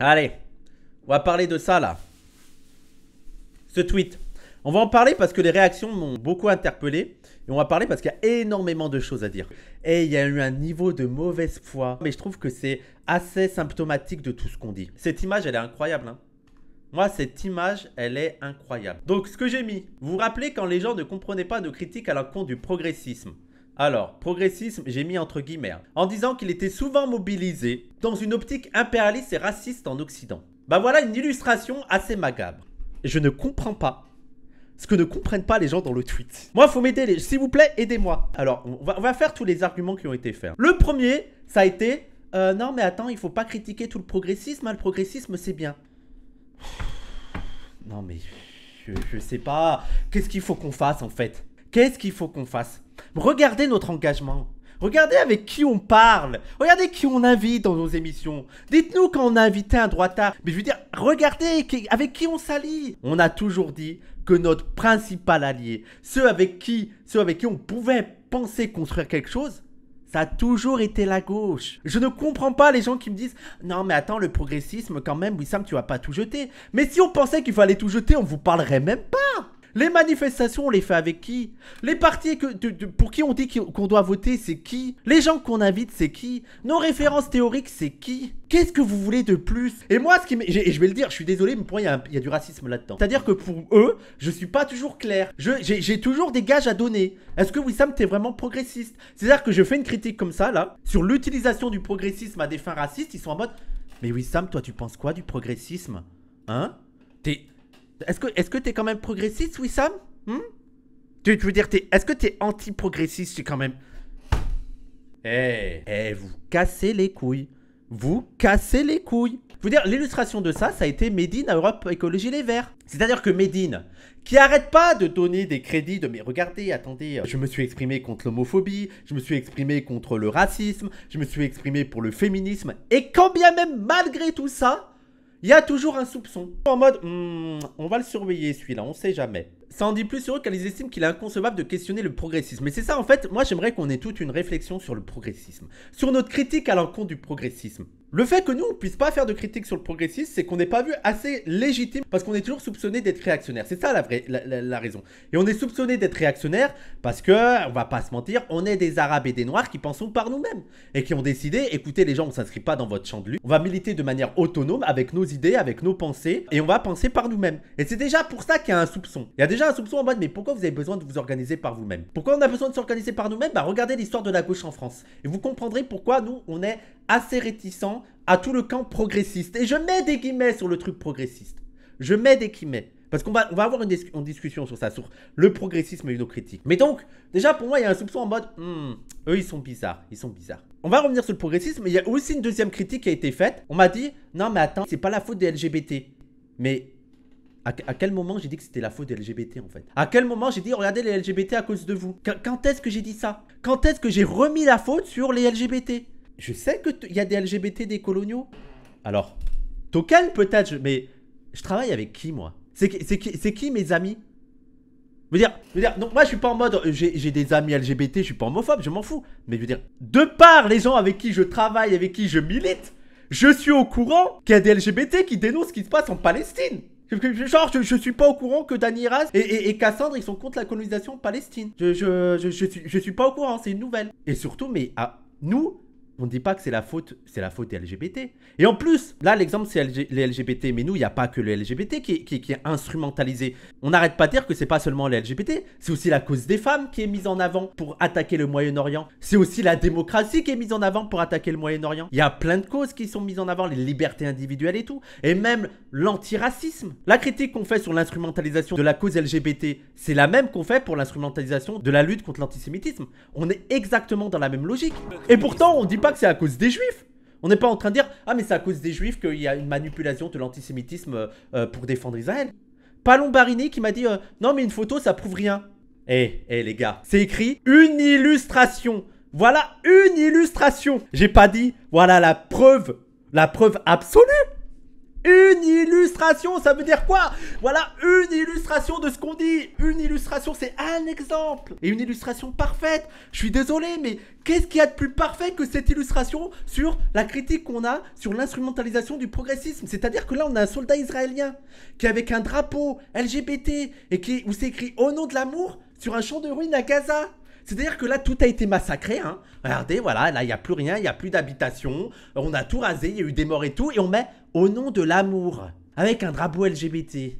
Allez, on va parler de ça là. Ce tweet. On va en parler parce que les réactions m'ont beaucoup interpellé. Et on va parler parce qu'il y a énormément de choses à dire. Et il y a eu un niveau de mauvaise foi. Mais je trouve que c'est assez symptomatique de tout ce qu'on dit. Cette image, elle est incroyable. Hein Moi, cette image, elle est incroyable. Donc, ce que j'ai mis. Vous vous rappelez quand les gens ne comprenaient pas nos critiques à l'encontre du progressisme alors, progressisme, j'ai mis entre guillemets, hein, en disant qu'il était souvent mobilisé dans une optique impérialiste et raciste en Occident. Bah voilà une illustration assez macabre. Je ne comprends pas ce que ne comprennent pas les gens dans le tweet. Moi, faut m'aider, s'il vous plaît, aidez-moi. Alors, on va, faire tous les arguments qui ont été faits. Hein. Le premier, ça a été euh, non, mais attends, il faut pas critiquer tout le progressisme, hein, le progressisme c'est bien. Non, mais je, je sais pas. Qu'est-ce qu'il faut qu'on fasse en fait Qu'est-ce qu'il faut qu'on fasse Regardez notre engagement. Regardez avec qui on parle. Regardez qui on invite dans nos émissions. Dites-nous quand on a invité un droitard. Mais je veux dire, regardez avec qui on s'allie. On a toujours dit que notre principal allié, ceux avec qui, ceux avec qui on pouvait penser construire quelque chose, ça a toujours été la gauche. Je ne comprends pas les gens qui me disent Non, mais attends, le progressisme, quand même, Wissam, tu vas pas tout jeter. Mais si on pensait qu'il fallait tout jeter, on vous parlerait même pas. Les manifestations, on les fait avec qui Les partis que, pour qui on dit qu'on doit voter, c'est qui Les gens qu'on invite, c'est qui Nos références théoriques, c'est qui Qu'est-ce que vous voulez de plus Et moi, ce qui et je vais le dire, je suis désolé, mais pour moi, il y, a, du racisme là-dedans. C'est-à-dire que pour eux, je suis pas toujours clair. J'ai toujours des gages à donner. Est-ce que Wissam, t'es vraiment progressiste C'est-à-dire que je fais une critique comme ça, là, sur l'utilisation du progressisme à des fins racistes. Ils sont en mode, mais Wissam, toi, tu penses quoi du progressisme Hein T'es... Est-ce que est-ce t'es quand même progressiste, Wissam hmm? tu, veux dire, es, est-ce que t'es anti-progressiste, tu quand même eh, eh, vous cassez les couilles. Vous cassez les couilles. Je veux dire, l'illustration de ça, ça a été Médine à Europe Écologie Les Verts. C'est-à-dire que Medine, qui arrête pas de donner des crédits de mais regardez, attendez, je me suis exprimé contre l'homophobie, je me suis exprimé contre le racisme, je me suis exprimé pour le féminisme, et quand bien même malgré tout ça, il y a toujours un soupçon. En mode, hmm, on va le surveiller celui-là, on sait jamais. Ça en dit plus sur eux qu'elles estiment qu'il est inconcevable de questionner le progressisme. Mais c'est ça en fait, moi j'aimerais qu'on ait toute une réflexion sur le progressisme. Sur notre critique à l'encontre du progressisme. Le fait que nous, on puisse pas faire de critique sur le progressisme, c'est qu'on n'est pas vu assez légitime parce qu'on est toujours soupçonné d'être réactionnaire. C'est ça la, vraie, la, raison. Et on est soupçonné d'être réactionnaire parce que, on va pas se mentir, on est des Arabes et des Noirs qui pensons par nous-mêmes et qui ont décidé, écoutez les gens, on s'inscrit pas dans votre champ de lutte, on va militer de manière autonome avec nos idées, avec nos pensées et on va penser par nous-mêmes. Et c'est déjà pour ça qu'il y a un soupçon. Il y a déjà un soupçon en mode, mais pourquoi vous avez besoin de vous organiser par vous-même Pourquoi on a besoin de s'organiser par nous-mêmes Bah regardez l'histoire de la gauche en France et vous comprendrez pourquoi nous, on est assez réticent à tout le camp progressiste. Et je mets des guillemets sur le truc progressiste. Je mets des guillemets. Parce qu'on va, on va avoir une, discussion sur ça, sur le progressisme et une critique. Mais donc, déjà pour moi, il y a un soupçon en mode, hmm, eux ils sont bizarres, ils sont bizarres. On va revenir sur le progressisme, mais il y a aussi une deuxième critique qui a été faite. On m'a dit, non mais attends, c'est pas la faute des LGBT. Mais à, quel moment j'ai dit que c'était la faute des LGBT en fait À quel moment j'ai dit, regardez les LGBT à cause de vous Quand est-ce que j'ai dit ça Quand est-ce que j'ai remis la faute sur les LGBT je sais qu'il y a des LGBT, des coloniaux. Alors, Token peut-être, mais je travaille avec qui moi C'est qui, qui, mes amis je veux, dire, dire, donc moi je suis pas en mode, euh, j'ai des amis LGBT, je suis pas homophobe, je m'en fous. Mais je veux dire, de par les gens avec qui je travaille, avec qui je milite, je suis au courant qu'il y a des LGBT qui dénoncent ce qui se passe en Palestine. Genre, je, je suis pas au courant que Dani Raz et, Cassandre, ils sont contre la colonisation palestine. Je, je, suis, pas au courant, c'est une nouvelle. Et surtout, mais à nous, on ne dit pas que c'est la faute, c'est la faute des LGBT. Et en plus, là, l'exemple, c'est les LGBT, mais nous, il n'y a pas que les LGBT qui, est instrumentalisé. On n'arrête pas de dire que c'est pas seulement les LGBT, c'est aussi la cause des femmes qui est mise en avant pour attaquer le Moyen-Orient. C'est aussi la démocratie qui est mise en avant pour attaquer le Moyen-Orient. Il y a plein de causes qui sont mises en avant, les libertés individuelles et tout. Et même l'antiracisme. La critique qu'on fait sur l'instrumentalisation de la cause LGBT, c'est la même qu'on fait pour l'instrumentalisation de la lutte contre l'antisémitisme. On est exactement dans la même logique. Et pourtant, on dit pas que c'est à cause des juifs. On n'est pas en train de dire Ah, mais c'est à cause des juifs qu'il y a une manipulation de l'antisémitisme euh, euh, pour défendre Israël. Palombarini qui m'a dit euh, Non, mais une photo, ça prouve rien. Eh, eh, les gars, c'est écrit une illustration. Voilà une illustration. J'ai pas dit Voilà la preuve, la preuve absolue une illustration, ça veut dire quoi Voilà, une illustration de ce qu'on dit. Une illustration, c'est un exemple. Et une illustration parfaite. Je suis désolé, mais qu'est-ce qu'il y a de plus parfait que cette illustration sur la critique qu'on a sur l'instrumentalisation du progressisme C'est-à-dire que là, on a un soldat israélien qui est avec un drapeau LGBT et qui, où c'est écrit au nom de l'amour sur un champ de ruines à Gaza. C'est-à-dire que là, tout a été massacré. Hein. Regardez, voilà, là, il n'y a plus rien, il n'y a plus d'habitation. On a tout rasé, il y a eu des morts et tout. Et on met au nom de l'amour, avec un drapeau LGBT.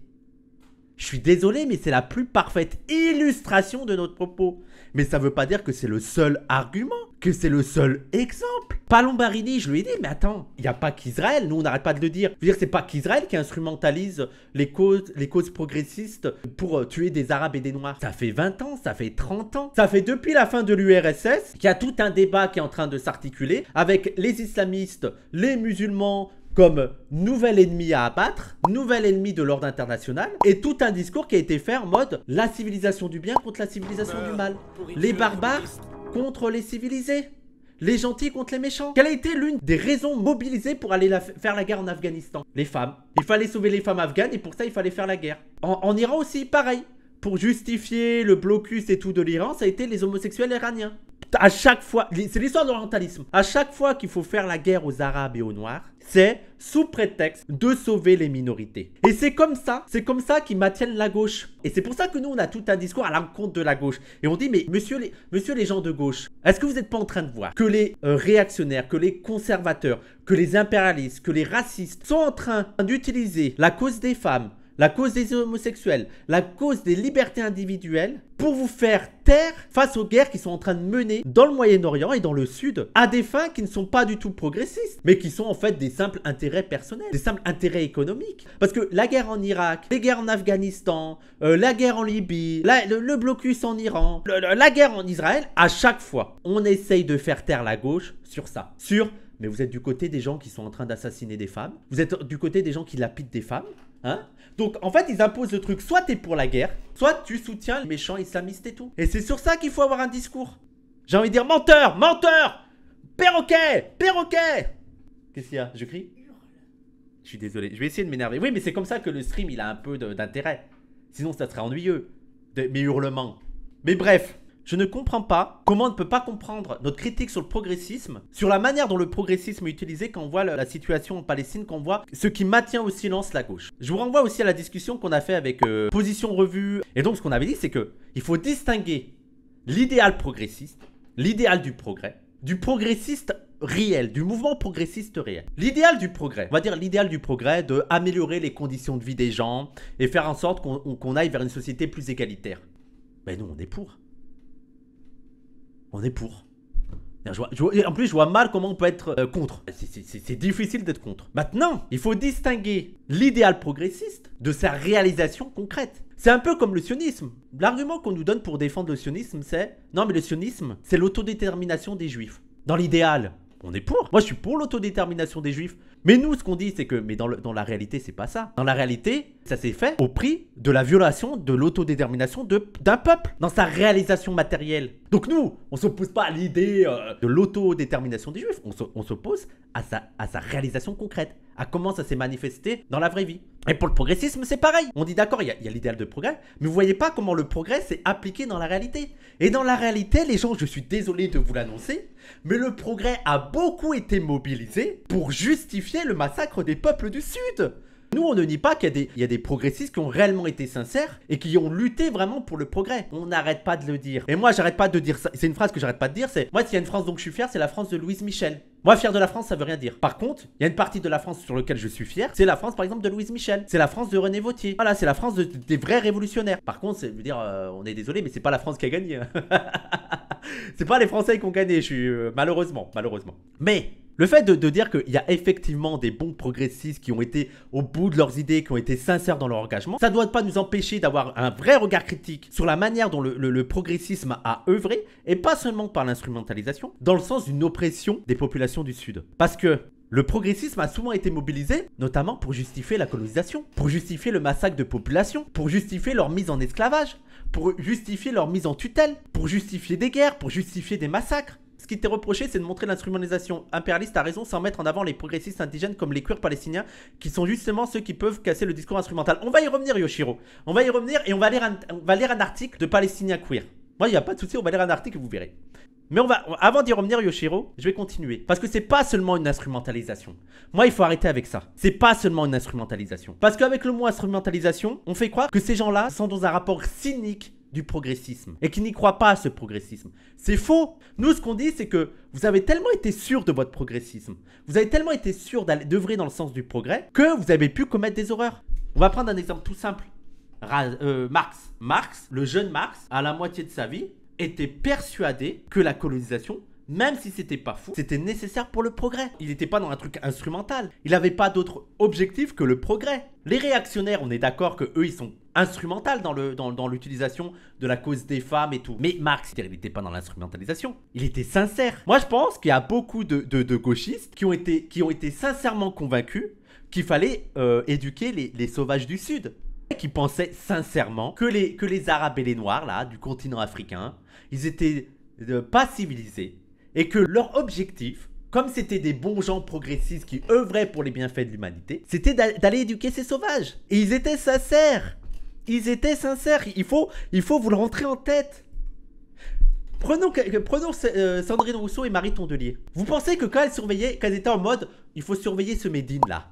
Je suis désolé, mais c'est la plus parfaite illustration de notre propos. Mais ça ne veut pas dire que c'est le seul argument que c'est le seul exemple. Palombarini, je lui ai dit, mais attends, il n'y a pas qu'Israël, nous on n'arrête pas de le dire. Je veux dire, c'est pas qu'Israël qui instrumentalise les causes, les causes progressistes pour euh, tuer des Arabes et des Noirs. Ça fait 20 ans, ça fait 30 ans, ça fait depuis la fin de l'URSS qu'il y a tout un débat qui est en train de s'articuler avec les islamistes, les musulmans, comme nouvel ennemi à abattre, nouvel ennemi de l'ordre international, et tout un discours qui a été fait en mode la civilisation du bien contre la civilisation bah, du mal. Les barbares contre les civilisés les gentils contre les méchants Quelle a été l'une des raisons mobilisées pour aller faire la guerre en Afghanistan Les femmes. Il fallait sauver les femmes afghanes et pour ça il fallait faire la guerre. En, en Iran aussi, pareil. Pour justifier le blocus et tout de l'Iran, ça a été les homosexuels iraniens. À chaque fois, c'est l'histoire de l'orientalisme. À chaque fois qu'il faut faire la guerre aux Arabes et aux Noirs, c'est sous prétexte de sauver les minorités. Et c'est comme ça, c'est comme ça qu'ils maintiennent la gauche. Et c'est pour ça que nous, on a tout un discours à l'encontre de la gauche. Et on dit, mais monsieur les, gens de gauche, est-ce que vous n'êtes pas en train de voir que les euh, réactionnaires, que les conservateurs, que les impérialistes, que les racistes sont en train d'utiliser la cause des femmes, la cause des homosexuels, la cause des libertés individuelles, pour vous faire taire face aux guerres qui sont en train de mener dans le Moyen-Orient et dans le Sud, à des fins qui ne sont pas du tout progressistes, mais qui sont en fait des simples intérêts personnels, des simples intérêts économiques. Parce que la guerre en Irak, les guerres en Afghanistan, euh, la guerre en Libye, le, blocus en Iran, la guerre en Israël, à chaque fois, on essaye de faire taire la gauche sur ça, sur mais vous êtes du côté des gens qui sont en train d'assassiner des femmes, vous êtes du côté des gens qui lapident des femmes, hein donc en fait, ils imposent le truc, soit t'es pour la guerre, soit tu soutiens les méchants islamistes et tout. Et c'est sur ça qu'il faut avoir un discours. J'ai envie de dire menteur, menteur, perroquet, perroquet. Qu'est-ce qu'il y a Je crie Je suis désolé, je vais essayer de m'énerver. Oui, mais c'est comme ça que le stream, il a un peu d'intérêt. Sinon, ça serait ennuyeux, de, mes hurlements. Mais bref, je ne comprends pas comment on ne peut pas comprendre notre critique sur le progressisme, sur la manière dont le progressisme est utilisé quand on voit la situation en Palestine, quand on voit ce qui maintient au silence la gauche. Je vous renvoie aussi à la discussion qu'on a fait avec euh, Position Revue. Et donc ce qu'on avait dit, c'est que il faut distinguer l'idéal progressiste, l'idéal du progrès, du progressiste réel, du mouvement progressiste réel. L'idéal du progrès, on va dire l'idéal du progrès de améliorer les conditions de vie des gens et faire en sorte qu'on aille vers une société plus égalitaire. Mais ben nous, on est pour on est pour. en plus, je vois mal comment on peut être euh, contre. C'est difficile d'être contre. Maintenant, il faut distinguer l'idéal progressiste de sa réalisation concrète. C'est un peu comme le sionisme. L'argument qu'on nous donne pour défendre le sionisme, c'est non mais le sionisme, c'est l'autodétermination des juifs. Dans l'idéal, on est pour. Moi, je suis pour l'autodétermination des juifs. Mais nous, ce qu'on dit, c'est que mais dans, dans la réalité, c'est pas ça. Dans la réalité, ça s'est fait au prix de la violation de l'autodétermination d'un peuple dans sa réalisation matérielle. Donc nous, on s'oppose pas à l'idée euh, de l'autodétermination des juifs, on s'oppose à sa, à sa réalisation concrète, à comment ça s'est manifesté dans la vraie vie. Et pour le progressisme, c'est pareil. On dit d'accord, il y a, a l'idéal de progrès, mais vous voyez pas comment le progrès s'est appliqué dans la réalité. Et dans la réalité, les gens, je suis désolé de vous l'annoncer, mais le progrès a beaucoup été mobilisé pour justifier le massacre des peuples du Sud. Nous, on ne nie pas qu'il y, a des progressistes qui ont réellement été sincères et qui ont lutté vraiment pour le progrès. On n'arrête pas de le dire. Et moi, j'arrête pas de dire ça. C'est une phrase que j'arrête pas de dire, c'est moi, s'il y a une France dont je suis fier, c'est la France de Louise Michel. Moi, fier de la France, ça veut rien dire. Par contre, il y a une partie de la France sur laquelle je suis fier. C'est la France, par exemple, de Louise Michel. C'est la France de René Vautier. Voilà, c'est la France des vrais révolutionnaires. Par contre, veut dire, euh, on est désolé, mais c'est pas la France qui a gagné. c'est pas les Français qui ont gagné. Je suis euh, malheureusement, malheureusement. Mais le fait de, dire qu'il y a effectivement des bons progressistes qui ont été au bout de leurs idées, qui ont été sincères dans leur engagement, ça ne doit pas nous empêcher d'avoir un vrai regard critique sur la manière dont le progressisme a œuvré, et pas seulement par l'instrumentalisation, dans le sens d'une oppression des populations du Sud. Parce que le progressisme a souvent été mobilisé, notamment pour justifier la colonisation, pour justifier le massacre de populations, pour justifier leur mise en esclavage, pour justifier leur mise en tutelle, pour justifier des guerres, pour justifier des massacres. Ce qui t'est reproché, c'est de montrer l'instrumentalisation impérialiste à raison sans mettre en avant les progressistes indigènes comme les queers palestiniens, qui sont justement ceux qui peuvent casser le discours instrumental. On va y revenir, Yoshiro. On va y revenir et on va lire un, article de Palestiniens queer. Moi, il n'y a pas de souci, on va lire un article, vous verrez. Mais on va, avant d'y revenir, Yoshiro, je vais continuer. Parce que c'est pas seulement une instrumentalisation. Moi, il faut arrêter avec ça. C'est pas seulement une instrumentalisation. Parce qu'avec le mot instrumentalisation, on fait croire que ces gens-là sont dans un rapport cynique du progressisme et qui n'y croient pas à ce progressisme. C'est faux. Nous, ce qu'on dit, c'est que vous avez tellement été sûr de votre progressisme, vous avez tellement été sûr d'œuvrer dans le sens du progrès, que vous avez pu commettre des horreurs. On va prendre un exemple tout simple. Euh, Marx. Marx, le jeune Marx, à la moitié de sa vie, était persuadé que la colonisation même si c'était pas fou, c'était nécessaire pour le progrès. Il n'était pas dans un truc instrumental. Il n'avait pas d'autre objectif que le progrès. Les réactionnaires, on est d'accord que eux, ils sont instrumental dans l'utilisation dans, dans de la cause des femmes et tout. Mais Marx, il n'était pas dans l'instrumentalisation. Il était sincère. Moi, je pense qu'il y a beaucoup de, gauchistes qui ont été, qui ont été sincèrement convaincus qu'il fallait euh, éduquer les, sauvages du Sud qui pensaient sincèrement que les, que les Arabes et les Noirs, là, du continent africain, ils étaient euh, pas civilisés et que leur objectif, comme c'était des bons gens progressistes qui œuvraient pour les bienfaits de l'humanité, c'était d'aller éduquer ces sauvages. Et ils étaient sincères ils étaient sincères. Il faut, il faut vous le rentrer en tête. Prenons, prenons euh, Sandrine Rousseau et Marie Tondelier. Vous pensez que quand elles surveillaient, qu'elles étaient en mode il faut surveiller ce Médine là,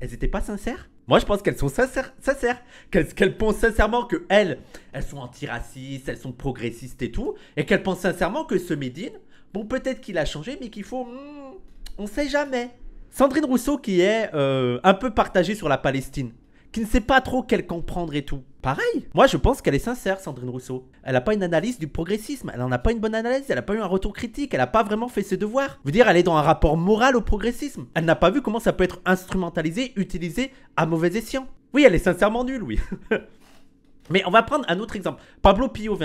elles étaient pas sincères Moi je pense qu'elles sont sincères, sincères qu'elles pensent sincèrement que elles, elles sont antiracistes, elles sont progressistes et tout, et qu'elles pensent sincèrement que ce Médine, bon peut-être qu'il a changé, mais qu'il faut. On hmm, on sait jamais. Sandrine Rousseau qui est euh, un peu partagée sur la Palestine qui ne sait pas trop qu'elle comprendre et tout. Pareil, moi je pense qu'elle est sincère, Sandrine Rousseau. Elle n'a pas une analyse du progressisme, elle n'en a pas une bonne analyse, elle n'a pas eu un retour critique, elle n'a pas vraiment fait ses devoirs. Je veux dire, elle est dans un rapport moral au progressisme. Elle n'a pas vu comment ça peut être instrumentalisé, utilisé à mauvais escient. Oui, elle est sincèrement nulle, oui. Mais on va prendre un autre exemple. Pablo Pio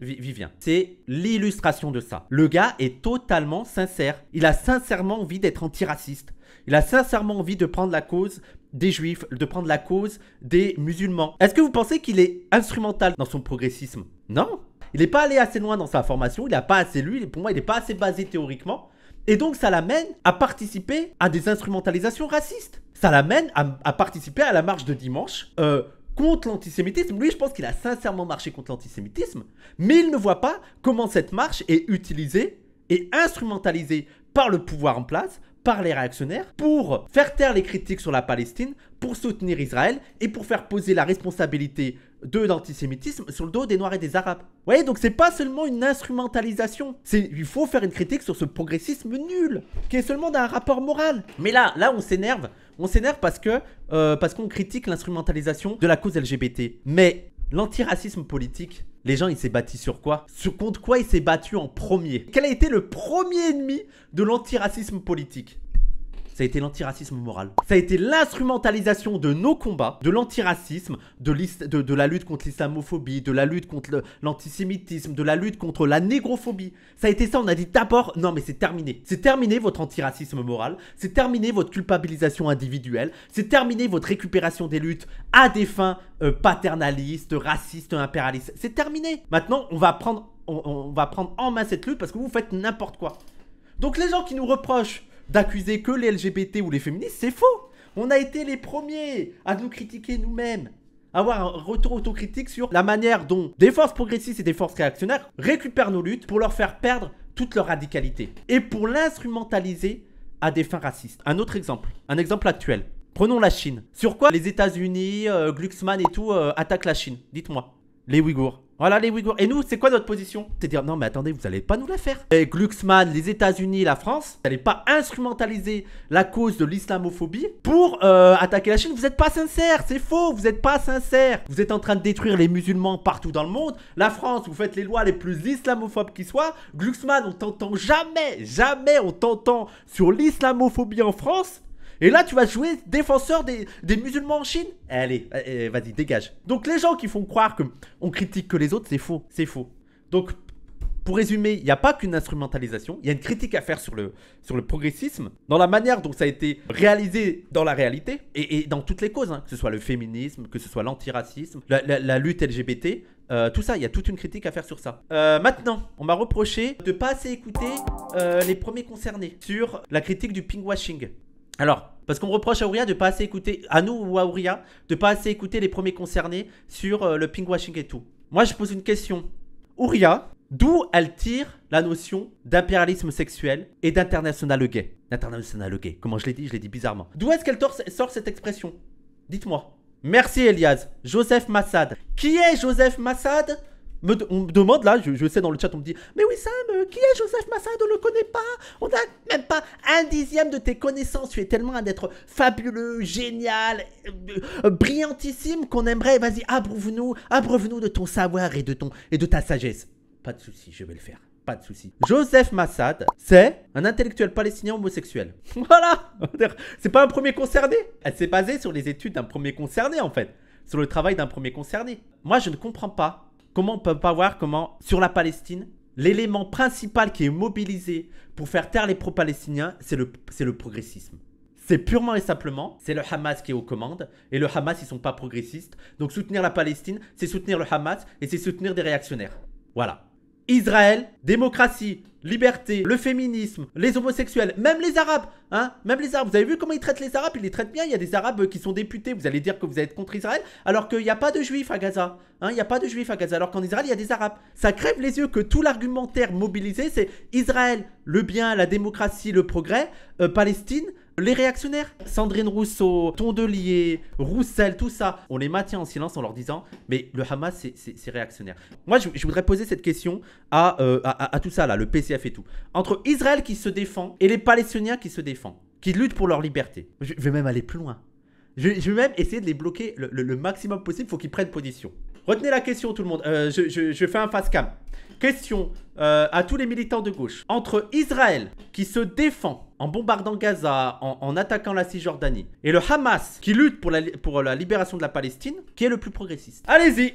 Vivien, c'est l'illustration de ça. Le gars est totalement sincère. Il a sincèrement envie d'être antiraciste. Il a sincèrement envie de prendre la cause des juifs, de prendre la cause des musulmans. Est-ce que vous pensez qu'il est instrumental dans son progressisme Non Il n'est pas allé assez loin dans sa formation, il n'a pas assez lu, pour moi il n'est pas assez basé théoriquement. Et donc ça l'amène à participer à des instrumentalisations racistes. Ça l'amène à, participer à la marche de dimanche euh, contre l'antisémitisme. Lui, je pense qu'il a sincèrement marché contre l'antisémitisme, mais il ne voit pas comment cette marche est utilisée et instrumentalisée par le pouvoir en place par les réactionnaires pour faire taire les critiques sur la Palestine, pour soutenir Israël et pour faire poser la responsabilité de l'antisémitisme sur le dos des Noirs et des Arabes. Vous voyez, donc c'est pas seulement une instrumentalisation, il faut faire une critique sur ce progressisme nul qui est seulement d'un rapport moral. Mais là, là on s'énerve, on s'énerve parce que euh, parce qu'on critique l'instrumentalisation de la cause LGBT. Mais l'antiracisme politique, les gens, il s'est bâti sur quoi Sur contre quoi il s'est battu en premier Quel a été le premier ennemi de l'antiracisme politique ça a été l'antiracisme moral. Ça a été l'instrumentalisation de nos combats, de l'antiracisme, de, de, de, la lutte contre l'islamophobie, de la lutte contre l'antisémitisme, de la lutte contre la négrophobie. Ça a été ça, on a dit d'abord, non mais c'est terminé. C'est terminé votre antiracisme moral, c'est terminé votre culpabilisation individuelle, c'est terminé votre récupération des luttes à des fins euh, paternalistes, racistes, impérialistes. C'est terminé. Maintenant, on va prendre... on va prendre en main cette lutte parce que vous faites n'importe quoi. Donc les gens qui nous reprochent d'accuser que les LGBT ou les féministes, c'est faux. On a été les premiers à nous critiquer nous-mêmes. Avoir un retour autocritique sur la manière dont des forces progressistes et des forces réactionnaires récupèrent nos luttes pour leur faire perdre toute leur radicalité et pour l'instrumentaliser à des fins racistes. Un autre exemple, un exemple actuel. Prenons la Chine. Sur quoi les États-Unis, euh, Glucksmann et tout euh, attaquent la Chine Dites-moi. Les Ouïghours. Voilà les Ouïghours. Et nous, c'est quoi notre position C'est dire non mais attendez, vous n'allez pas nous la faire. Et Glucksmann, les États-Unis, la France, vous n'allez pas instrumentaliser la cause de l'islamophobie pour euh, attaquer la Chine. Vous n'êtes pas sincère, c'est faux, vous n'êtes pas sincère. Vous êtes en train de détruire les musulmans partout dans le monde. La France, vous faites les lois les plus islamophobes qui soient. Glucksmann, on t'entend jamais, jamais on t'entend sur l'islamophobie en France. Et là, tu vas jouer défenseur des, des musulmans en Chine eh, Allez, eh, eh, vas-y, dégage. Donc les gens qui font croire qu'on critique que les autres, c'est faux. C'est faux. Donc, pour résumer, il n'y a pas qu'une instrumentalisation, il y a une critique à faire sur le, sur le progressisme, dans la manière dont ça a été réalisé dans la réalité, et, dans toutes les causes, hein. que ce soit le féminisme, que ce soit l'antiracisme, la, lutte LGBT, euh, tout ça, il y a toute une critique à faire sur ça. Euh, maintenant, on m'a reproché de pas assez écouter euh, les premiers concernés sur la critique du pinkwashing. Alors, parce qu'on reproche à Ouria de pas assez écouter, à nous ou à Ouria, de pas assez écouter les premiers concernés sur le euh, le pinkwashing et tout. Moi, je pose une question. Ouria, d'où elle tire la notion d'impérialisme sexuel et d'international gay d'international gay, comment je l'ai dit, je l'ai dit bizarrement. D'où est-ce qu'elle sort cette expression Dites-moi. Merci Elias. Joseph Massad. Qui est Joseph Massad on me demande là, je, sais dans le chat, on me dit Mais oui, Sam, euh, qui est Joseph Massad On le connaît pas On n'a même pas un dixième de tes connaissances. Tu es tellement un être fabuleux, génial, euh, brillantissime qu'on aimerait. Vas-y, abreuve-nous, abreuve-nous de ton savoir et de, ton, et de ta sagesse. Pas de souci, je vais le faire pas de souci. Joseph Massad, c'est un intellectuel palestinien homosexuel. Voilà C'est pas un premier concerné Elle s'est basée sur les études d'un premier concerné en fait, sur le travail d'un premier concerné. Moi je ne comprends pas Comment on peut pas voir comment, sur la Palestine, l'élément principal qui est mobilisé pour faire taire les pro-palestiniens, c'est le, le progressisme. C'est purement et simplement, c'est le Hamas qui est aux commandes, et le Hamas, ils sont pas progressistes. Donc soutenir la Palestine, c'est soutenir le Hamas, et c'est soutenir des réactionnaires. Voilà. Israël, démocratie, liberté, le féminisme, les homosexuels, même les arabes, hein, même les arabes. Vous avez vu comment ils traitent les arabes Ils les traitent bien. Il y a des arabes qui sont députés. Vous allez dire que vous êtes contre Israël, alors qu'il n'y a pas de juifs à Gaza. Hein, il n'y a pas de juifs à Gaza, alors qu'en Israël, il y a des arabes. Ça crève les yeux que tout l'argumentaire mobilisé, c'est Israël, le bien, la démocratie, le progrès, euh, Palestine, les réactionnaires, Sandrine Rousseau, Tondelier, Roussel, tout ça, on les maintient en silence en leur disant mais le Hamas c'est réactionnaire. Moi je, voudrais poser cette question à, euh, tout ça là, le PCF et tout. Entre Israël qui se défend et les Palestiniens qui se défendent, qui luttent pour leur liberté. Je, vais même aller plus loin. Je, vais même essayer de les bloquer le, maximum possible, il faut qu'ils prennent position. Retenez la question tout le monde, euh, je, je fais un face cam. Question euh, à tous les militants de gauche. Entre Israël, qui se défend en bombardant Gaza, en, attaquant la Cisjordanie, et le Hamas, qui lutte pour la, pour la libération de la Palestine, qui est le plus progressiste Allez-y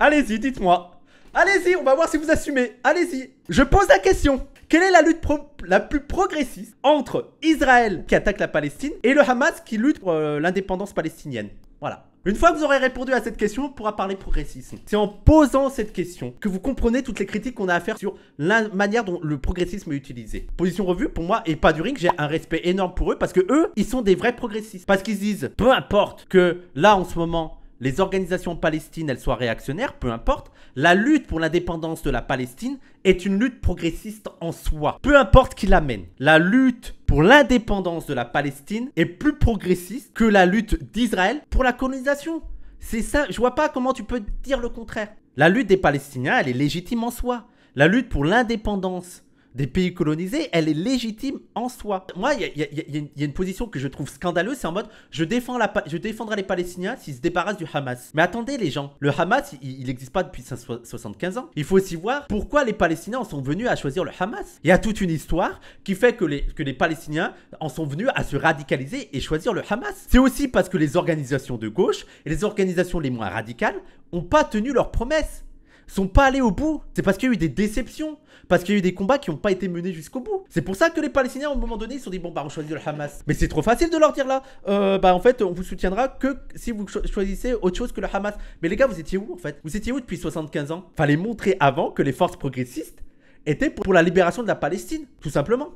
Allez-y, dites-moi Allez-y, on va voir si vous assumez. Allez-y. Je pose la question. Quelle est la lutte la plus progressiste entre Israël qui attaque la Palestine et le Hamas qui lutte pour euh, l'indépendance palestinienne Voilà. Une fois que vous aurez répondu à cette question, on pourra parler progressisme. C'est en posant cette question que vous comprenez toutes les critiques qu'on a à faire sur la manière dont le progressisme est utilisé. Position revue, pour moi, et pas du ring, j'ai un respect énorme pour eux parce que eux, ils sont des vrais progressistes. Parce qu'ils disent, peu importe que là, en ce moment, les organisations palestines, elles soient réactionnaires, peu importe, la lutte pour l'indépendance de la Palestine est une lutte progressiste en soi. Peu importe qui l'amène, la lutte pour l'indépendance de la Palestine est plus progressiste que la lutte d'Israël pour la colonisation. C'est ça, je vois pas comment tu peux dire le contraire. La lutte des Palestiniens, elle est légitime en soi. La lutte pour l'indépendance des pays colonisés, elle est légitime en soi. Moi, il y, a une position que je trouve scandaleuse, c'est en mode je, défendrai les Palestiniens s'ils se débarrassent du Hamas. Mais attendez les gens, le Hamas, il n'existe pas depuis 75 ans. Il faut aussi voir pourquoi les Palestiniens en sont venus à choisir le Hamas. Il y a toute une histoire qui fait que les, que les Palestiniens en sont venus à se radicaliser et choisir le Hamas. C'est aussi parce que les organisations de gauche et les organisations les moins radicales n'ont pas tenu leurs promesses sont pas allés au bout, c'est parce qu'il y a eu des déceptions, parce qu'il y a eu des combats qui n'ont pas été menés jusqu'au bout. C'est pour ça que les Palestiniens, à un moment donné, ils se sont dit bon bah on choisit le Hamas. Mais c'est trop facile de leur dire là, euh, bah en fait on vous soutiendra que si vous choisissez autre chose que le Hamas. Mais les gars, vous étiez où en fait Vous étiez où depuis 75 ans Fallait montrer avant que les forces progressistes étaient pour la libération de la Palestine, tout simplement.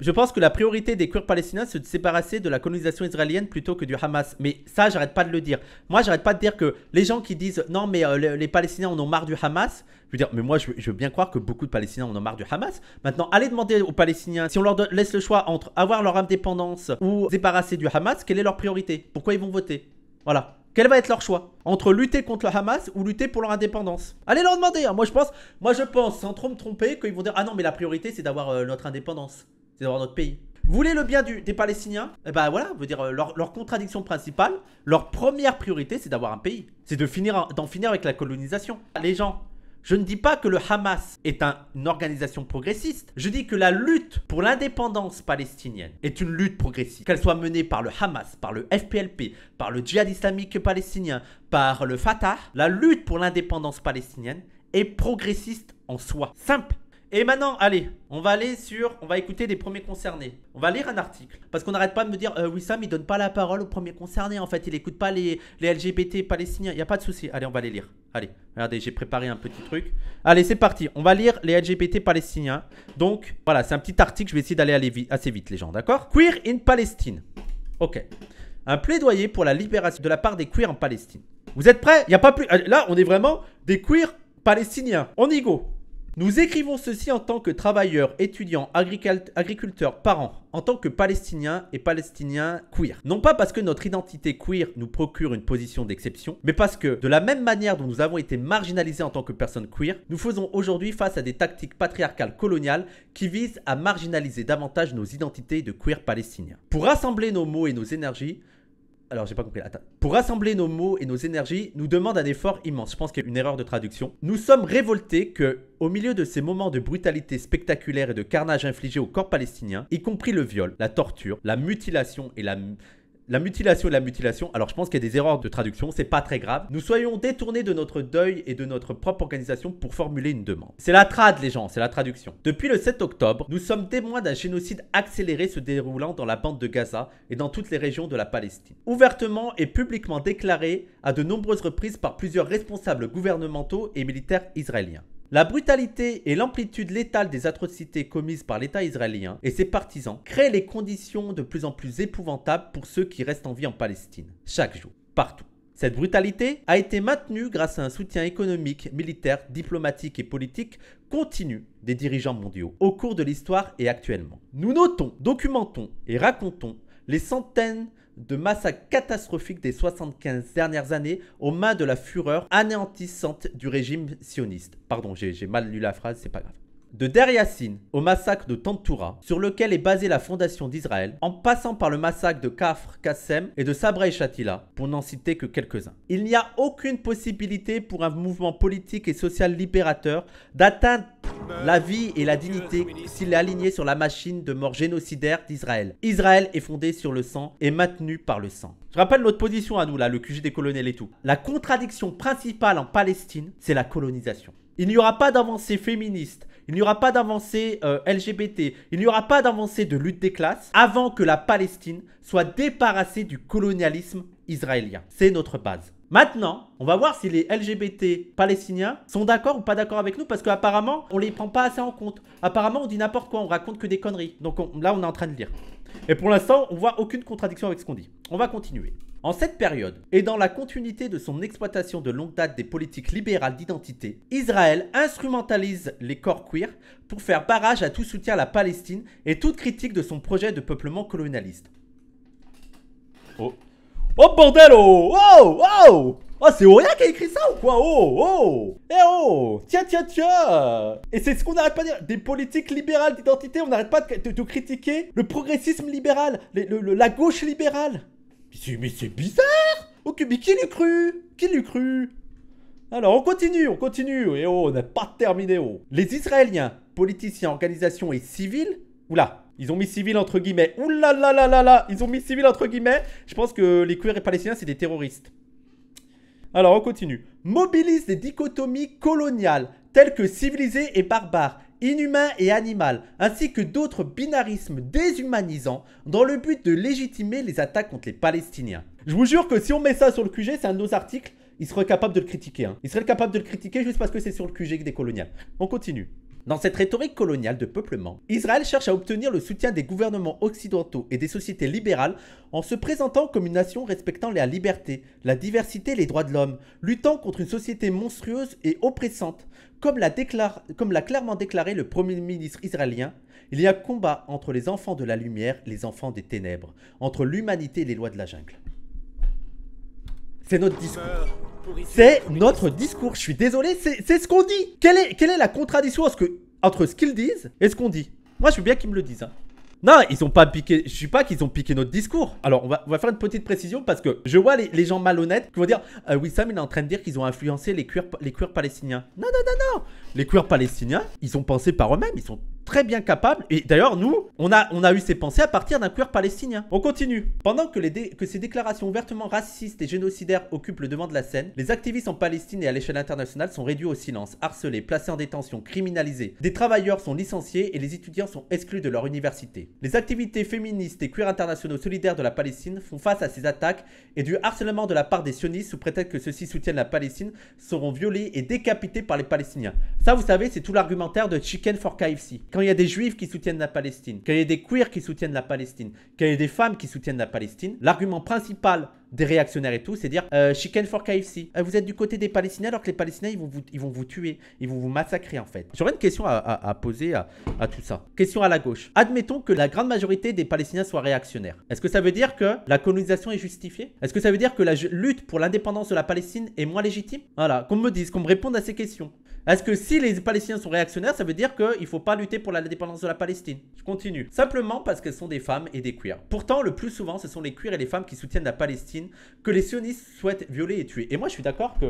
Je pense que la priorité des Kurdes palestiniens, c'est de se séparer de la colonisation israélienne plutôt que du Hamas. Mais ça, j'arrête pas de le dire. Moi, j'arrête pas de dire que les gens qui disent non, mais euh, les, Palestiniens en ont marre du Hamas, je veux dire, mais moi, je, veux bien croire que beaucoup de Palestiniens en ont marre du Hamas. Maintenant, allez demander aux Palestiniens, si on leur laisse le choix entre avoir leur indépendance ou se débarrasser du Hamas, quelle est leur priorité Pourquoi ils vont voter Voilà. Quel va être leur choix Entre lutter contre le Hamas ou lutter pour leur indépendance Allez leur demander. Hein. Moi, je pense, moi, je pense, sans trop me tromper, qu'ils vont dire ah non, mais la priorité, c'est d'avoir euh, notre indépendance c'est d'avoir notre pays. Vous voulez le bien du, des Palestiniens Eh ben voilà, veut dire euh, leur, contradiction principale, leur première priorité, c'est d'avoir un pays. C'est de finir, d'en finir avec la colonisation. Les gens, je ne dis pas que le Hamas est une organisation progressiste. Je dis que la lutte pour l'indépendance palestinienne est une lutte progressiste. Qu'elle soit menée par le Hamas, par le FPLP, par le djihad islamique palestinien, par le Fatah, la lutte pour l'indépendance palestinienne est progressiste en soi. Simple. Et maintenant, allez, on va aller sur, on va écouter des premiers concernés. On va lire un article parce qu'on n'arrête pas de me dire, euh, Wissam, il donne pas la parole aux premiers concernés. En fait, il écoute pas les, les LGBT palestiniens. Il y a pas de souci. Allez, on va les lire. Allez, regardez, j'ai préparé un petit truc. Allez, c'est parti. On va lire les LGBT palestiniens. Donc, voilà, c'est un petit article. Je vais essayer d'aller assez vite, les gens, d'accord Queer in Palestine. Ok. Un plaidoyer pour la libération de la part des queers en Palestine. Vous êtes prêts Il y a pas plus. Euh, là, on est vraiment des queers palestiniens. On y go. Nous écrivons ceci en tant que travailleurs, étudiants, agriculteurs, parents, en tant que palestiniens et palestiniens queer. Non pas parce que notre identité queer nous procure une position d'exception, mais parce que, de la même manière dont nous avons été marginalisés en tant que personnes queer, nous faisons aujourd'hui face à des tactiques patriarcales coloniales qui visent à marginaliser davantage nos identités de queer palestiniens. Pour rassembler nos mots et nos énergies, alors j'ai pas compris, attends. Pour rassembler nos mots et nos énergies, nous demande un effort immense. Je pense qu'il y a une erreur de traduction. Nous sommes révoltés que, au milieu de ces moments de brutalité spectaculaire et de carnage infligé au corps palestinien, y compris le viol, la torture, la mutilation et la la mutilation la mutilation, alors je pense qu'il y a des erreurs de traduction, c'est pas très grave. Nous soyons détournés de notre deuil et de notre propre organisation pour formuler une demande. C'est la trad, les gens, c'est la traduction. Depuis le 7 octobre, nous sommes témoins d'un génocide accéléré se déroulant dans la bande de Gaza et dans toutes les régions de la Palestine. Ouvertement et publiquement déclaré à de nombreuses reprises par plusieurs responsables gouvernementaux et militaires israéliens. La brutalité et l'amplitude létale des atrocités commises par l'État israélien et ses partisans créent les conditions de plus en plus épouvantables pour ceux qui restent en vie en Palestine, chaque jour, partout. Cette brutalité a été maintenue grâce à un soutien économique, militaire, diplomatique et politique continu des dirigeants mondiaux au cours de l'histoire et actuellement. Nous notons, documentons et racontons les centaines de massacres catastrophiques des 75 dernières années aux mains de la fureur anéantissante du régime sioniste. Pardon, j'ai mal lu la phrase, c'est pas grave. De Der Yassin au massacre de Tantoura, sur lequel est basée la fondation d'Israël, en passant par le massacre de Kafr Kassem et de Sabra et Shatila, pour n'en citer que quelques-uns. Il n'y a aucune possibilité pour un mouvement politique et social libérateur d'atteindre la vie et la dignité s'il est aligné sur la machine de mort génocidaire d'Israël. Israël est fondé sur le sang et maintenu par le sang. Je rappelle notre position à nous là, le QG des colonels et tout. La contradiction principale en Palestine, c'est la colonisation. Il n'y aura pas d'avancée féministe il n'y aura pas d'avancée euh, LGBT, il n'y aura pas d'avancée de lutte des classes avant que la Palestine soit débarrassée du colonialisme israélien. C'est notre base. Maintenant, on va voir si les LGBT palestiniens sont d'accord ou pas d'accord avec nous parce qu'apparemment, on les prend pas assez en compte. Apparemment, on dit n'importe quoi, on raconte que des conneries. Donc là, on est en train de lire. Et pour l'instant, on voit aucune contradiction avec ce qu'on dit. On va continuer. En cette période, et dans la continuité de son exploitation de longue date des politiques libérales d'identité, Israël instrumentalise les corps queer pour faire barrage à tout soutien à la Palestine et toute critique de son projet de peuplement colonialiste. Oh. Oh bordel oh Oh Oh, oh c'est Oria qui a écrit ça ou quoi Oh, oh Eh oh Tiens, tiens, tiens Et c'est ce qu'on n'arrête pas de dire. Des politiques libérales d'identité, on n'arrête pas de, critiquer le progressisme libéral, la gauche libérale. Mais c'est bizarre Ok, oh, mais qui l'eût cru Qui l'eût cru alors on continue, on continue, et oh, on n'a pas terminé, oh. Les Israéliens, politiciens, organisations et civils, oula, ils ont mis civils entre guillemets, oula là là là là, ils ont mis civils entre guillemets, je pense que les queers et palestiniens c'est des terroristes. Alors on continue. Mobilise des dichotomies coloniales, telles que civilisées et barbares, inhumain et animal, ainsi que d'autres binarismes déshumanisants dans le but de légitimer les attaques contre les Palestiniens. Je vous jure que si on met ça sur le QG, c'est un de nos articles, il serait capable de le critiquer. Ils hein. Il serait capable de le critiquer juste parce que c'est sur le QG des coloniales. On continue. Dans cette rhétorique coloniale de peuplement, Israël cherche à obtenir le soutien des gouvernements occidentaux et des sociétés libérales en se présentant comme une nation respectant la liberté, la diversité et les droits de l'homme, luttant contre une société monstrueuse et oppressante, comme l'a, clairement déclaré le Premier ministre israélien, il y a combat entre les enfants de la lumière les enfants des ténèbres, entre l'humanité et les lois de la jungle. C'est notre discours. C'est notre discours, je suis désolé, c'est, ce qu'on dit. Quelle est, quelle est la contradiction entre ce qu'ils disent et ce qu'on dit Moi, je veux bien qu'ils me le disent. Hein. Non, ils ont pas piqué. Je suis pas qu'ils ont piqué notre discours. Alors, on va, va, faire une petite précision parce que je vois les, gens malhonnêtes qui vont dire Oui euh, Wissam, il est en train de dire qu'ils ont influencé les queers, les palestiniens. Non, non, non, non Les queers palestiniens, ils ont pensé par eux-mêmes. Ils sont très bien capable. Et d'ailleurs, nous, on a, on a eu ces pensées à partir d'un queer palestinien. On continue. Pendant que, les que ces déclarations ouvertement racistes et génocidaires occupent le devant de la scène, les activistes en Palestine et à l'échelle internationale sont réduits au silence, harcelés, placés en détention, criminalisés. Des travailleurs sont licenciés et les étudiants sont exclus de leur université. Les activités féministes et cuir internationaux solidaires de la Palestine font face à ces attaques et du harcèlement de la part des sionistes sous prétexte que ceux-ci soutiennent la Palestine seront violés et décapités par les Palestiniens. Ça, vous savez, c'est tout l'argumentaire de Chicken for KFC quand il y a des juifs qui soutiennent la Palestine, qu'il y a des queers qui soutiennent la Palestine, qu'il y a des femmes qui soutiennent la Palestine, l'argument principal des réactionnaires et tout, c'est dire euh, chicken for KFC. Euh, vous êtes du côté des Palestiniens alors que les Palestiniens ils vont vous, vous tuer, ils vont vous massacrer en fait. J'aurais une question à, poser à, à, tout ça. Question à la gauche. Admettons que la grande majorité des Palestiniens soient réactionnaires. Est-ce que ça veut dire que la colonisation est justifiée Est-ce que ça veut dire que la lutte pour l'indépendance de la Palestine est moins légitime Voilà, qu'on me dise, qu'on me réponde à ces questions. Est-ce que si les Palestiniens sont réactionnaires, ça veut dire qu'il ne faut pas lutter pour l'indépendance de la Palestine Je continue. Simplement parce qu'elles sont des femmes et des queers. Pourtant, le plus souvent, ce sont les queers et les femmes qui soutiennent la Palestine que les sionistes souhaitent violer et tuer. Et moi, je suis d'accord que,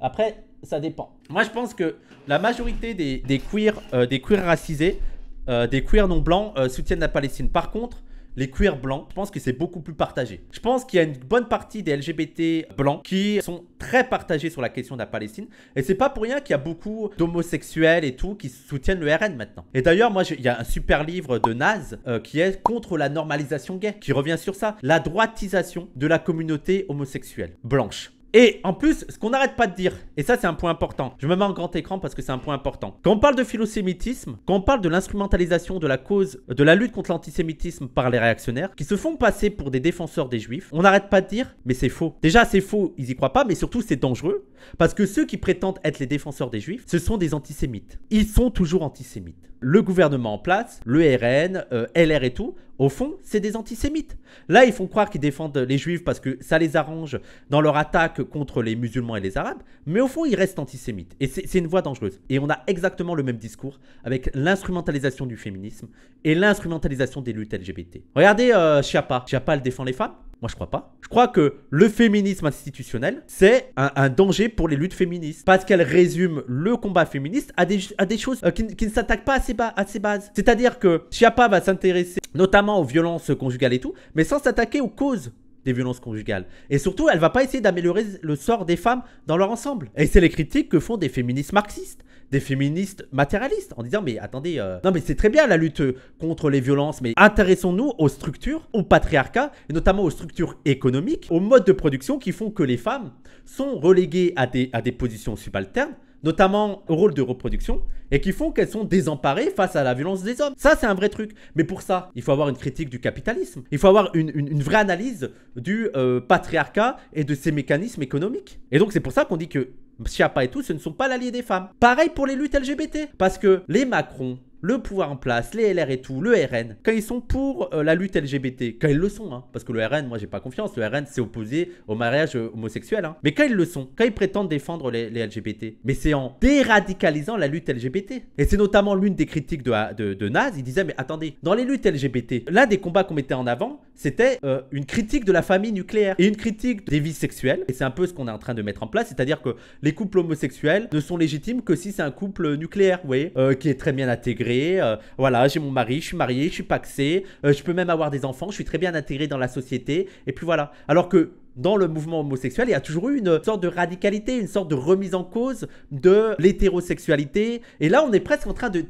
après, ça dépend. Moi, je pense que la majorité des, queers, euh, des racisés, euh, des queers non blancs euh, soutiennent la Palestine. Par contre, les queers blancs, je pense que c'est beaucoup plus partagé. Je pense qu'il y a une bonne partie des LGBT blancs qui sont très partagés sur la question de la Palestine. Et c'est pas pour rien qu'il y a beaucoup d'homosexuels et tout qui soutiennent le RN maintenant. Et d'ailleurs, moi, il y a un super livre de Naz euh, qui est contre la normalisation gay, qui revient sur ça, la droitisation de la communauté homosexuelle blanche. Et en plus, ce qu'on n'arrête pas de dire, et ça c'est un point important, je me mets en grand écran parce que c'est un point important. Quand on parle de philosémitisme, quand on parle de l'instrumentalisation de la cause de la lutte contre l'antisémitisme par les réactionnaires, qui se font passer pour des défenseurs des juifs, on n'arrête pas de dire, mais c'est faux. Déjà c'est faux, ils y croient pas, mais surtout c'est dangereux, parce que ceux qui prétendent être les défenseurs des juifs, ce sont des antisémites. Ils sont toujours antisémites le gouvernement en place, le RN, euh, LR et tout, au fond, c'est des antisémites. Là, ils font croire qu'ils défendent les juifs parce que ça les arrange dans leur attaque contre les musulmans et les arabes, mais au fond, ils restent antisémites. Et c'est une voie dangereuse. Et on a exactement le même discours avec l'instrumentalisation du féminisme et l'instrumentalisation des luttes LGBT. Regardez euh, Chiappa. elle défend les femmes moi, je crois pas. Je crois que le féminisme institutionnel, c'est un, danger pour les luttes féministes. Parce qu'elle résume le combat féministe à des, à des choses euh, qui, ne s'attaquent pas à ses, bas, à ses bases. C'est-à-dire que Chiappa va s'intéresser notamment aux violences conjugales et tout, mais sans s'attaquer aux causes des violences conjugales. Et surtout, elle va pas essayer d'améliorer le sort des femmes dans leur ensemble. Et c'est les critiques que font des féministes marxistes des féministes matérialistes en disant mais attendez, euh, non mais c'est très bien la lutte contre les violences, mais intéressons-nous aux structures, au patriarcat, et notamment aux structures économiques, aux modes de production qui font que les femmes sont reléguées à des, à des positions subalternes notamment au rôle de reproduction, et qui font qu'elles sont désemparées face à la violence des hommes. Ça, c'est un vrai truc. Mais pour ça, il faut avoir une critique du capitalisme. Il faut avoir une, vraie analyse du euh, patriarcat et de ses mécanismes économiques. Et donc, c'est pour ça qu'on dit que Siapa et tout, ce ne sont pas l'allié des femmes. Pareil pour les luttes LGBT, parce que les Macron, le pouvoir en place, les LR et tout, le RN, quand ils sont pour euh, la lutte LGBT, quand ils le sont, hein. parce que le RN, moi j'ai pas confiance, le RN s'est opposé au mariage euh, homosexuel, hein. mais quand ils le sont, quand ils prétendent défendre les, LGBT, mais c'est en déradicalisant la lutte LGBT. Et c'est notamment l'une des critiques de, de, Naz, il disait, mais attendez, dans les luttes LGBT, l'un des combats qu'on mettait en avant, c'était euh, une critique de la famille nucléaire et une critique des vies sexuelles, et c'est un peu ce qu'on est en train de mettre en place, c'est-à-dire que les couples homosexuels ne sont légitimes que si c'est un couple nucléaire, vous voyez, qui est très bien intégré euh, voilà, j'ai mon mari, je suis marié, je suis paxé, euh, je peux même avoir des enfants, je suis très bien intégré dans la société. Et puis voilà. Alors que dans le mouvement homosexuel, il y a toujours eu une sorte de radicalité, une sorte de remise en cause de l'hétérosexualité. Et là, on est presque en train de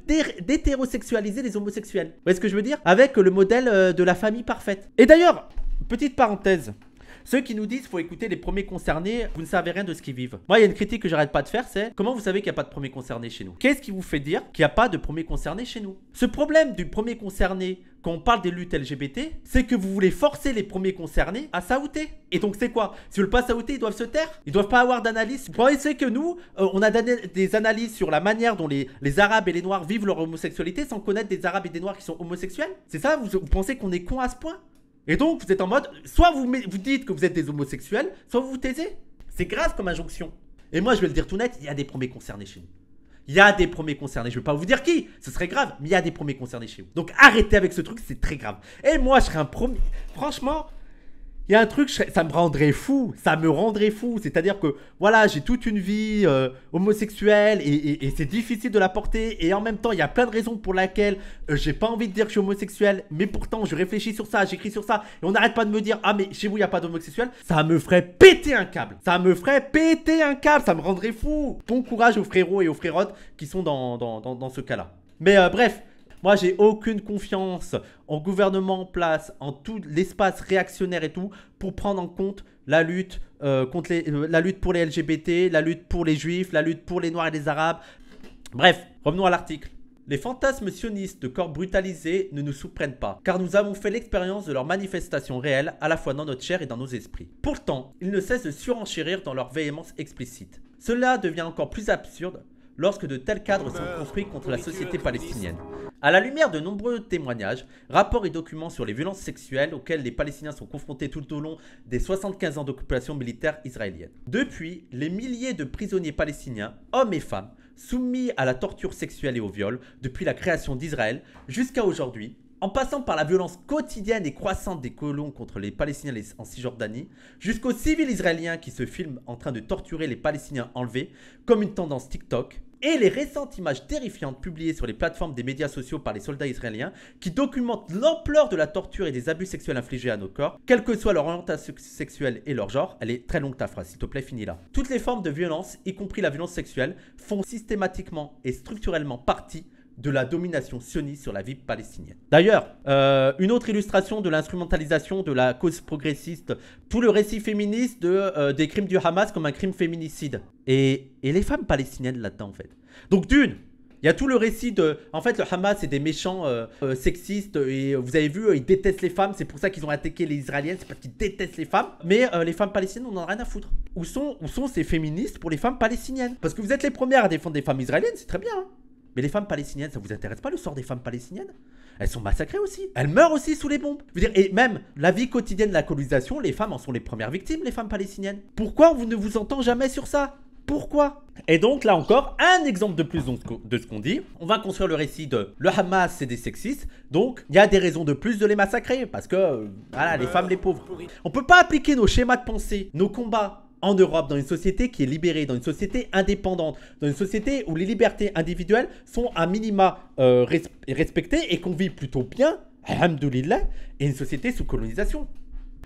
d'hétérosexualiser les homosexuels. Vous voyez ce que je veux dire Avec le modèle euh, de la famille parfaite. Et d'ailleurs, petite parenthèse, ceux qui nous disent faut écouter les premiers concernés, vous ne savez rien de ce qu'ils vivent. Moi, il y a une critique que j'arrête pas de faire, c'est comment vous savez qu'il n'y a pas de premier concerné chez nous Qu'est-ce qui vous fait dire qu'il n'y a pas de premiers concernés chez nous Ce problème du premier concerné quand on parle des luttes LGBT, c'est que vous voulez forcer les premiers concernés à sauter. Et donc c'est quoi Si veulent le pas sauter, ils doivent se taire Ils doivent pas avoir d'analyse Vous pensez que nous, euh, on a des analyses sur la manière dont les, Arabes et les Noirs vivent leur homosexualité sans connaître des Arabes et des Noirs qui sont homosexuels C'est ça vous, vous pensez qu'on est con à ce point et donc, vous êtes en mode, soit vous, vous dites que vous êtes des homosexuels, soit vous vous taisez. C'est grave comme injonction. Et moi, je vais le dire tout net, il y a des premiers concernés chez nous. Il y a des premiers concernés. Je ne vais pas vous dire qui, ce serait grave, mais il y a des premiers concernés chez vous. Donc arrêtez avec ce truc, c'est très grave. Et moi, je serais un premier. Franchement, il y a un truc, ça me rendrait fou, ça me rendrait fou. C'est-à-dire que, voilà, j'ai toute une vie euh, homosexuelle et, c'est difficile de la porter. Et en même temps, il y a plein de raisons pour lesquelles euh, j'ai pas envie de dire que je suis homosexuel. Mais pourtant, je réfléchis sur ça, j'écris sur ça. Et on n'arrête pas de me dire, ah, mais chez vous, il n'y a pas d'homosexuel. Ça me ferait péter un câble. Ça me ferait péter un câble. Ça me rendrait fou. Bon courage aux frérots et aux frérotes qui sont dans, dans, dans, dans ce cas-là. Mais euh, bref, moi, j'ai aucune confiance en gouvernement en place, en tout l'espace réactionnaire et tout, pour prendre en compte la lutte, euh, contre euh, la lutte pour les LGBT, la lutte pour les juifs, la lutte pour les noirs et les arabes. Bref, revenons à l'article. Les fantasmes sionistes de corps brutalisés ne nous surprennent pas, car nous avons fait l'expérience de leurs manifestations réelles à la fois dans notre chair et dans nos esprits. Pourtant, ils ne cessent de surenchérir dans leur véhémence explicite. Cela devient encore plus absurde lorsque de tels cadres sont construits contre la société palestinienne. À la lumière de nombreux témoignages, rapports et documents sur les violences sexuelles auxquelles les Palestiniens sont confrontés tout au long des 75 ans d'occupation militaire israélienne. Depuis, les milliers de prisonniers palestiniens, hommes et femmes, soumis à la torture sexuelle et au viol depuis la création d'Israël jusqu'à aujourd'hui, en passant par la violence quotidienne et croissante des colons contre les Palestiniens en Cisjordanie, jusqu'aux civils israéliens qui se filment en train de torturer les Palestiniens enlevés, comme une tendance TikTok, et les récentes images terrifiantes publiées sur les plateformes des médias sociaux par les soldats israéliens qui documentent l'ampleur de la torture et des abus sexuels infligés à nos corps, quelle que soit leur orientation sexuelle et leur genre. Elle est très longue ta phrase, s'il te plaît, finis là. Toutes les formes de violence, y compris la violence sexuelle, font systématiquement et structurellement partie de la domination sioniste sur la vie palestinienne. D'ailleurs, euh, une autre illustration de l'instrumentalisation de la cause progressiste, tout le récit féministe euh, des crimes du Hamas comme un crime féminicide. Et, les femmes palestiniennes là-dedans, en fait. Donc d'une, il y a tout le récit de... En fait, le Hamas, c'est des méchants euh, sexistes. Et vous avez vu, ils détestent les femmes. C'est pour ça qu'ils ont attaqué les Israéliennes. C'est parce qu'ils détestent les femmes. Mais les femmes palestiniennes, on n'en a rien à foutre. Où sont, où sont ces féministes pour les femmes palestiniennes Parce que vous êtes les premières à défendre les femmes israéliennes. C'est très bien. Hein. Mais les femmes palestiniennes, ça vous intéresse pas le sort des femmes palestiniennes Elles sont massacrées aussi. Elles meurent aussi sous les bombes. dire, et même la vie quotidienne de la colonisation, les femmes en sont les premières victimes, les femmes palestiniennes. Pourquoi on ne vous entend jamais sur ça pourquoi Et donc là encore, un exemple de plus de ce qu'on dit. On va construire le récit de le Hamas, c'est des sexistes, donc il y a des raisons de plus de les massacrer, parce que, euh, voilà, les euh, femmes, les pauvres. On ne peut pas appliquer nos schémas de pensée, nos combats, en Europe, dans une société qui est libérée, dans une société indépendante, dans une société où les libertés individuelles sont à minima euh, respectées et qu'on vit plutôt bien, alhamdoulilah, et une société sous colonisation.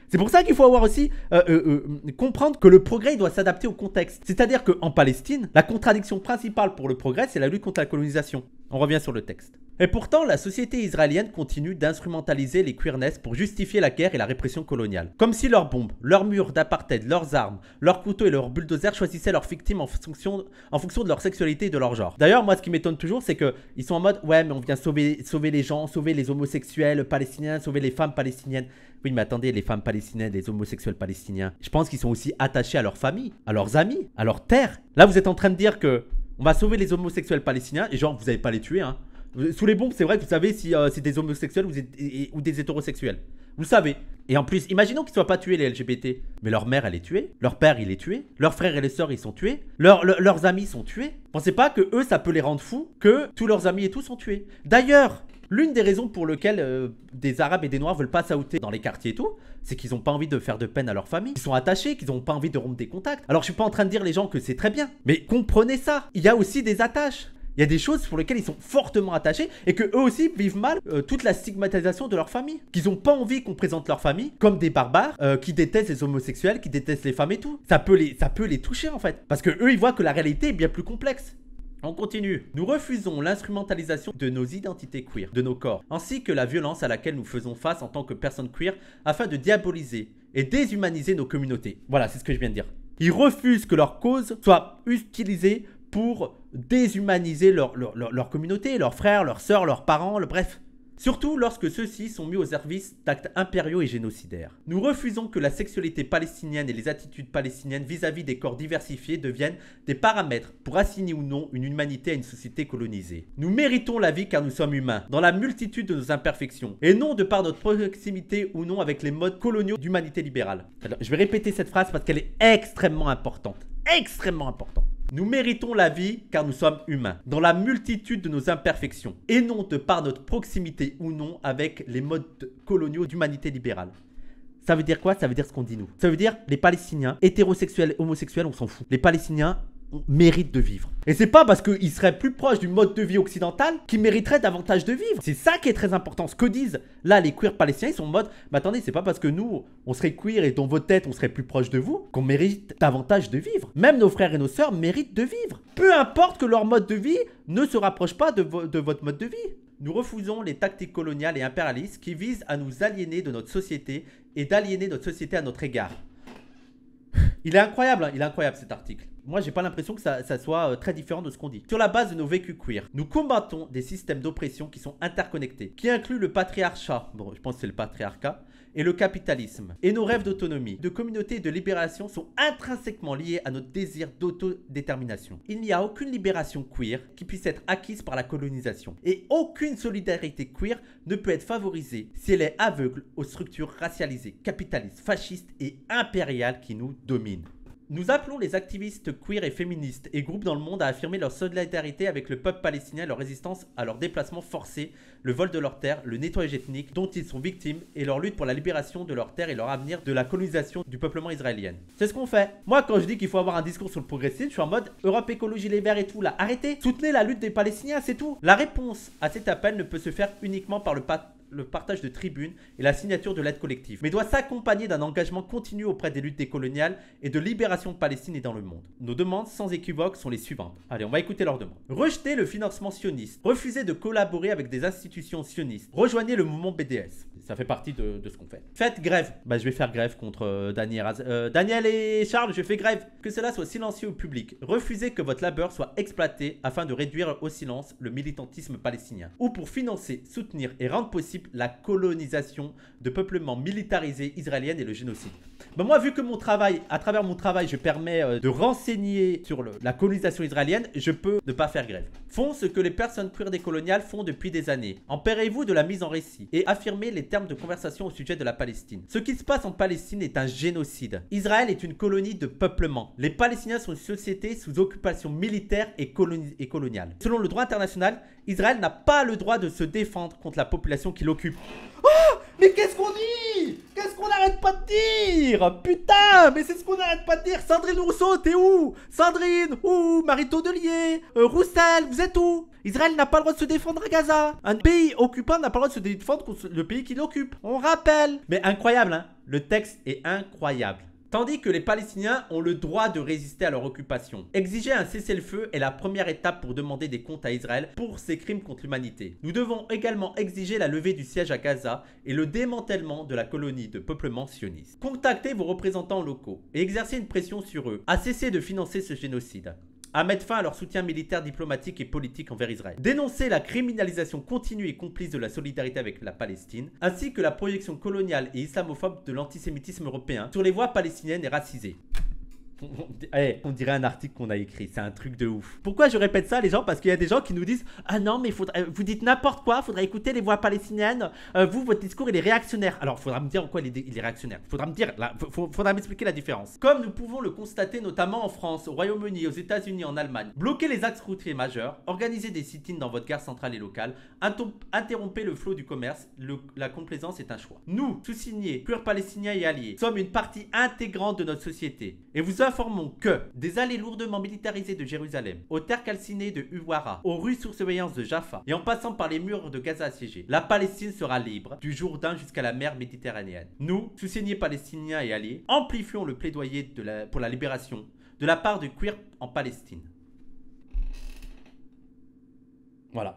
C'est pour ça qu'il faut avoir aussi euh, euh, comprendre que le progrès doit s'adapter au contexte. C'est-à-dire qu'en Palestine, la contradiction principale pour le progrès, c'est la lutte contre la colonisation. On revient sur le texte. Et pourtant, la société israélienne continue d'instrumentaliser les queerness pour justifier la guerre et la répression coloniale. Comme si leurs bombes, leurs murs d'apartheid, leurs armes, leurs couteaux et leurs bulldozers choisissaient leurs victimes en fonction, en fonction de leur sexualité et de leur genre. D'ailleurs, moi, ce qui m'étonne toujours, c'est que ils sont en mode Ouais, mais on vient sauver, sauver les gens, sauver les homosexuels palestiniens, sauver les femmes palestiniennes. Oui, mais attendez, les femmes palestiniennes, les homosexuels palestiniens, je pense qu'ils sont aussi attachés à leur famille, à leurs amis, à leur terre. Là, vous êtes en train de dire que on va sauver les homosexuels palestiniens. Et genre, vous n'allez pas les tuer. Hein. Sous les bombes, c'est vrai que vous savez si c'est euh, des homosexuels ou, des hétérosexuels. Vous savez. Et en plus, imaginons qu'ils ne soient pas tués les LGBT. Mais leur mère, elle est tuée. Leur père, il est tué. Leurs frères et les sœurs, ils sont tués. leurs amis sont tués. Pensez pas que eux, ça peut les rendre fous que tous leurs amis et tous sont tués. D'ailleurs, L'une des raisons pour lesquelles euh, des Arabes et des Noirs veulent pas sauter dans les quartiers et tout, c'est qu'ils ont pas envie de faire de peine à leur famille, ils sont attachés, qu'ils ont pas envie de rompre des contacts. Alors je suis pas en train de dire les gens que c'est très bien, mais comprenez ça, il y a aussi des attaches. Il y a des choses pour lesquelles ils sont fortement attachés et que eux aussi vivent mal euh, toute la stigmatisation de leur famille. Qu'ils ont pas envie qu'on présente leur famille comme des barbares euh, qui détestent les homosexuels, qui détestent les femmes et tout. Ça peut les, ça peut les toucher en fait. Parce que eux ils voient que la réalité est bien plus complexe. On continue. Nous refusons l'instrumentalisation de nos identités queer, de nos corps, ainsi que la violence à laquelle nous faisons face en tant que personnes queer afin de diaboliser et déshumaniser nos communautés. Voilà, c'est ce que je viens de dire. Ils refusent que leur cause soit utilisée pour déshumaniser leur, leur, communauté, leurs frères, leurs sœurs, leurs parents, le, bref. Surtout lorsque ceux-ci sont mis au service d'actes impériaux et génocidaires. Nous refusons que la sexualité palestinienne et les attitudes palestiniennes vis-à-vis des corps diversifiés deviennent des paramètres pour assigner ou non une humanité à une société colonisée. Nous méritons la vie car nous sommes humains, dans la multitude de nos imperfections, et non de par notre proximité ou non avec les modes coloniaux d'humanité libérale. Alors, je vais répéter cette phrase parce qu'elle est extrêmement importante. Extrêmement importante. Nous méritons la vie car nous sommes humains, dans la multitude de nos imperfections, et non de par notre proximité ou non avec les modes coloniaux d'humanité libérale. Ça veut dire quoi Ça veut dire ce qu'on dit nous. Ça veut dire les Palestiniens, hétérosexuels, homosexuels, on s'en fout. Les Palestiniens, mérite de vivre. Et c'est pas parce qu'ils seraient plus proches du mode de vie occidental qu'ils mériterait davantage de vivre. C'est ça qui est très important. Ce que disent là les queers palestiniens, ils sont en mode Mais attendez, c'est pas parce que nous, on serait queer et dans vos têtes, on serait plus proche de vous qu'on mérite davantage de vivre. Même nos frères et nos sœurs méritent de vivre. Peu importe que leur mode de vie ne se rapproche pas de, votre mode de vie. Nous refusons les tactiques coloniales et impérialistes qui visent à nous aliéner de notre société et d'aliéner notre société à notre égard. Il est incroyable, hein. il est incroyable cet article. Moi, j'ai pas l'impression que ça, soit euh, très différent de ce qu'on dit. Sur la base de nos vécus queer, nous combattons des systèmes d'oppression qui sont interconnectés, qui incluent le patriarcat, bon, je pense que c'est le patriarcat, et le capitalisme. Et nos rêves d'autonomie, de communauté et de libération sont intrinsèquement liés à notre désir d'autodétermination. Il n'y a aucune libération queer qui puisse être acquise par la colonisation. Et aucune solidarité queer ne peut être favorisée si elle est aveugle aux structures racialisées, capitalistes, fascistes et impériales qui nous dominent. Nous appelons les activistes queer et féministes et groupes dans le monde à affirmer leur solidarité avec le peuple palestinien leur résistance à leur déplacement forcé, le vol de leurs terres, le nettoyage ethnique dont ils sont victimes et leur lutte pour la libération de leurs terres et leur avenir de la colonisation du peuplement israélien. C'est ce qu'on fait. Moi, quand je dis qu'il faut avoir un discours sur le progressisme, je suis en mode Europe écologie les verts et tout là. Arrêtez, soutenez la lutte des Palestiniens, c'est tout. La réponse à cet appel ne peut se faire uniquement par le, le partage de tribunes et la signature de l'aide collective, mais doit s'accompagner d'un engagement continu auprès des luttes décoloniales et de libération de Palestine et dans le monde. Nos demandes, sans équivoque, sont les suivantes. Allez, on va écouter leurs demandes. Rejeter le financement sioniste. Refuser de collaborer avec des institutions sionistes. Rejoignez le mouvement BDS ça fait partie de, ce qu'on fait. Faites grève. Bah, je vais faire grève contre euh, Daniel, euh, Daniel et Charles, je fais grève. Que cela soit silencieux au public. Refusez que votre labeur soit exploité afin de réduire au silence le militantisme palestinien. Ou pour financer, soutenir et rendre possible la colonisation de peuplements militarisés israéliens et le génocide. Bah moi, vu que mon travail, à travers mon travail, je permets euh, de renseigner sur la colonisation israélienne, je peux ne pas faire grève. Font ce que les personnes des coloniales font depuis des années. Empérez-vous de la mise en récit et affirmez les termes de conversation au sujet de la Palestine. Ce qui se passe en Palestine est un génocide. Israël est une colonie de peuplement. Les Palestiniens sont une société sous occupation militaire et, et coloniale. Selon le droit international, Israël n'a pas le droit de se défendre contre la population qui l'occupe. Oh Mais qu'est-ce qu'on dit c'est ce qu'on arrête pas de dire Putain, mais c'est ce qu'on arrête pas de dire Sandrine Rousseau, t'es où Sandrine, où Marito Delier euh, Roussel, vous êtes où Israël n'a pas le droit de se défendre à Gaza. Un pays occupant n'a pas le droit de se défendre contre le pays qui l'occupe. On rappelle. Mais incroyable, hein Le texte est incroyable tandis que les Palestiniens ont le droit de résister à leur occupation. Exiger un cessez-le-feu est la première étape pour demander des comptes à Israël pour ses crimes contre l'humanité. Nous devons également exiger la levée du siège à Gaza et le démantèlement de la colonie de peuplement sioniste. Contactez vos représentants locaux et exercez une pression sur eux à cesser de financer ce génocide à mettre fin à leur soutien militaire, diplomatique et politique envers Israël, dénoncer la criminalisation continue et complice de la solidarité avec la Palestine, ainsi que la projection coloniale et islamophobe de l'antisémitisme européen sur les voies palestiniennes et racisées. Eh, on dirait un article qu'on a écrit, c'est un truc de ouf. Pourquoi je répète ça les gens Parce qu'il y a des gens qui nous disent Ah non mais euh, vous dites n'importe quoi, faudrait écouter les voix palestiniennes, euh, vous votre discours il est réactionnaire. Alors faudra me dire en quoi il est, réactionnaire, faudra me dire, faudra m'expliquer la différence. Comme nous pouvons le constater notamment en France, au Royaume-Uni, aux états unis en Allemagne, bloquer les axes routiers majeurs, organiser des sit-ins dans votre gare centrale et locale, interrompez le flot du commerce, la complaisance est un choix. Nous, sous-signés, pur palestiniens et alliés, sommes une partie intégrante de notre société et vous informons que des allées lourdement militarisées de Jérusalem, aux terres calcinées de Huwara, aux rues sous surveillance de Jaffa et en passant par les murs de Gaza assiégés, la Palestine sera libre du Jourdain jusqu'à la mer Méditerranéenne. Nous, sous palestiniens et alliés, amplifions le plaidoyer pour la libération de la part du queer en Palestine. Voilà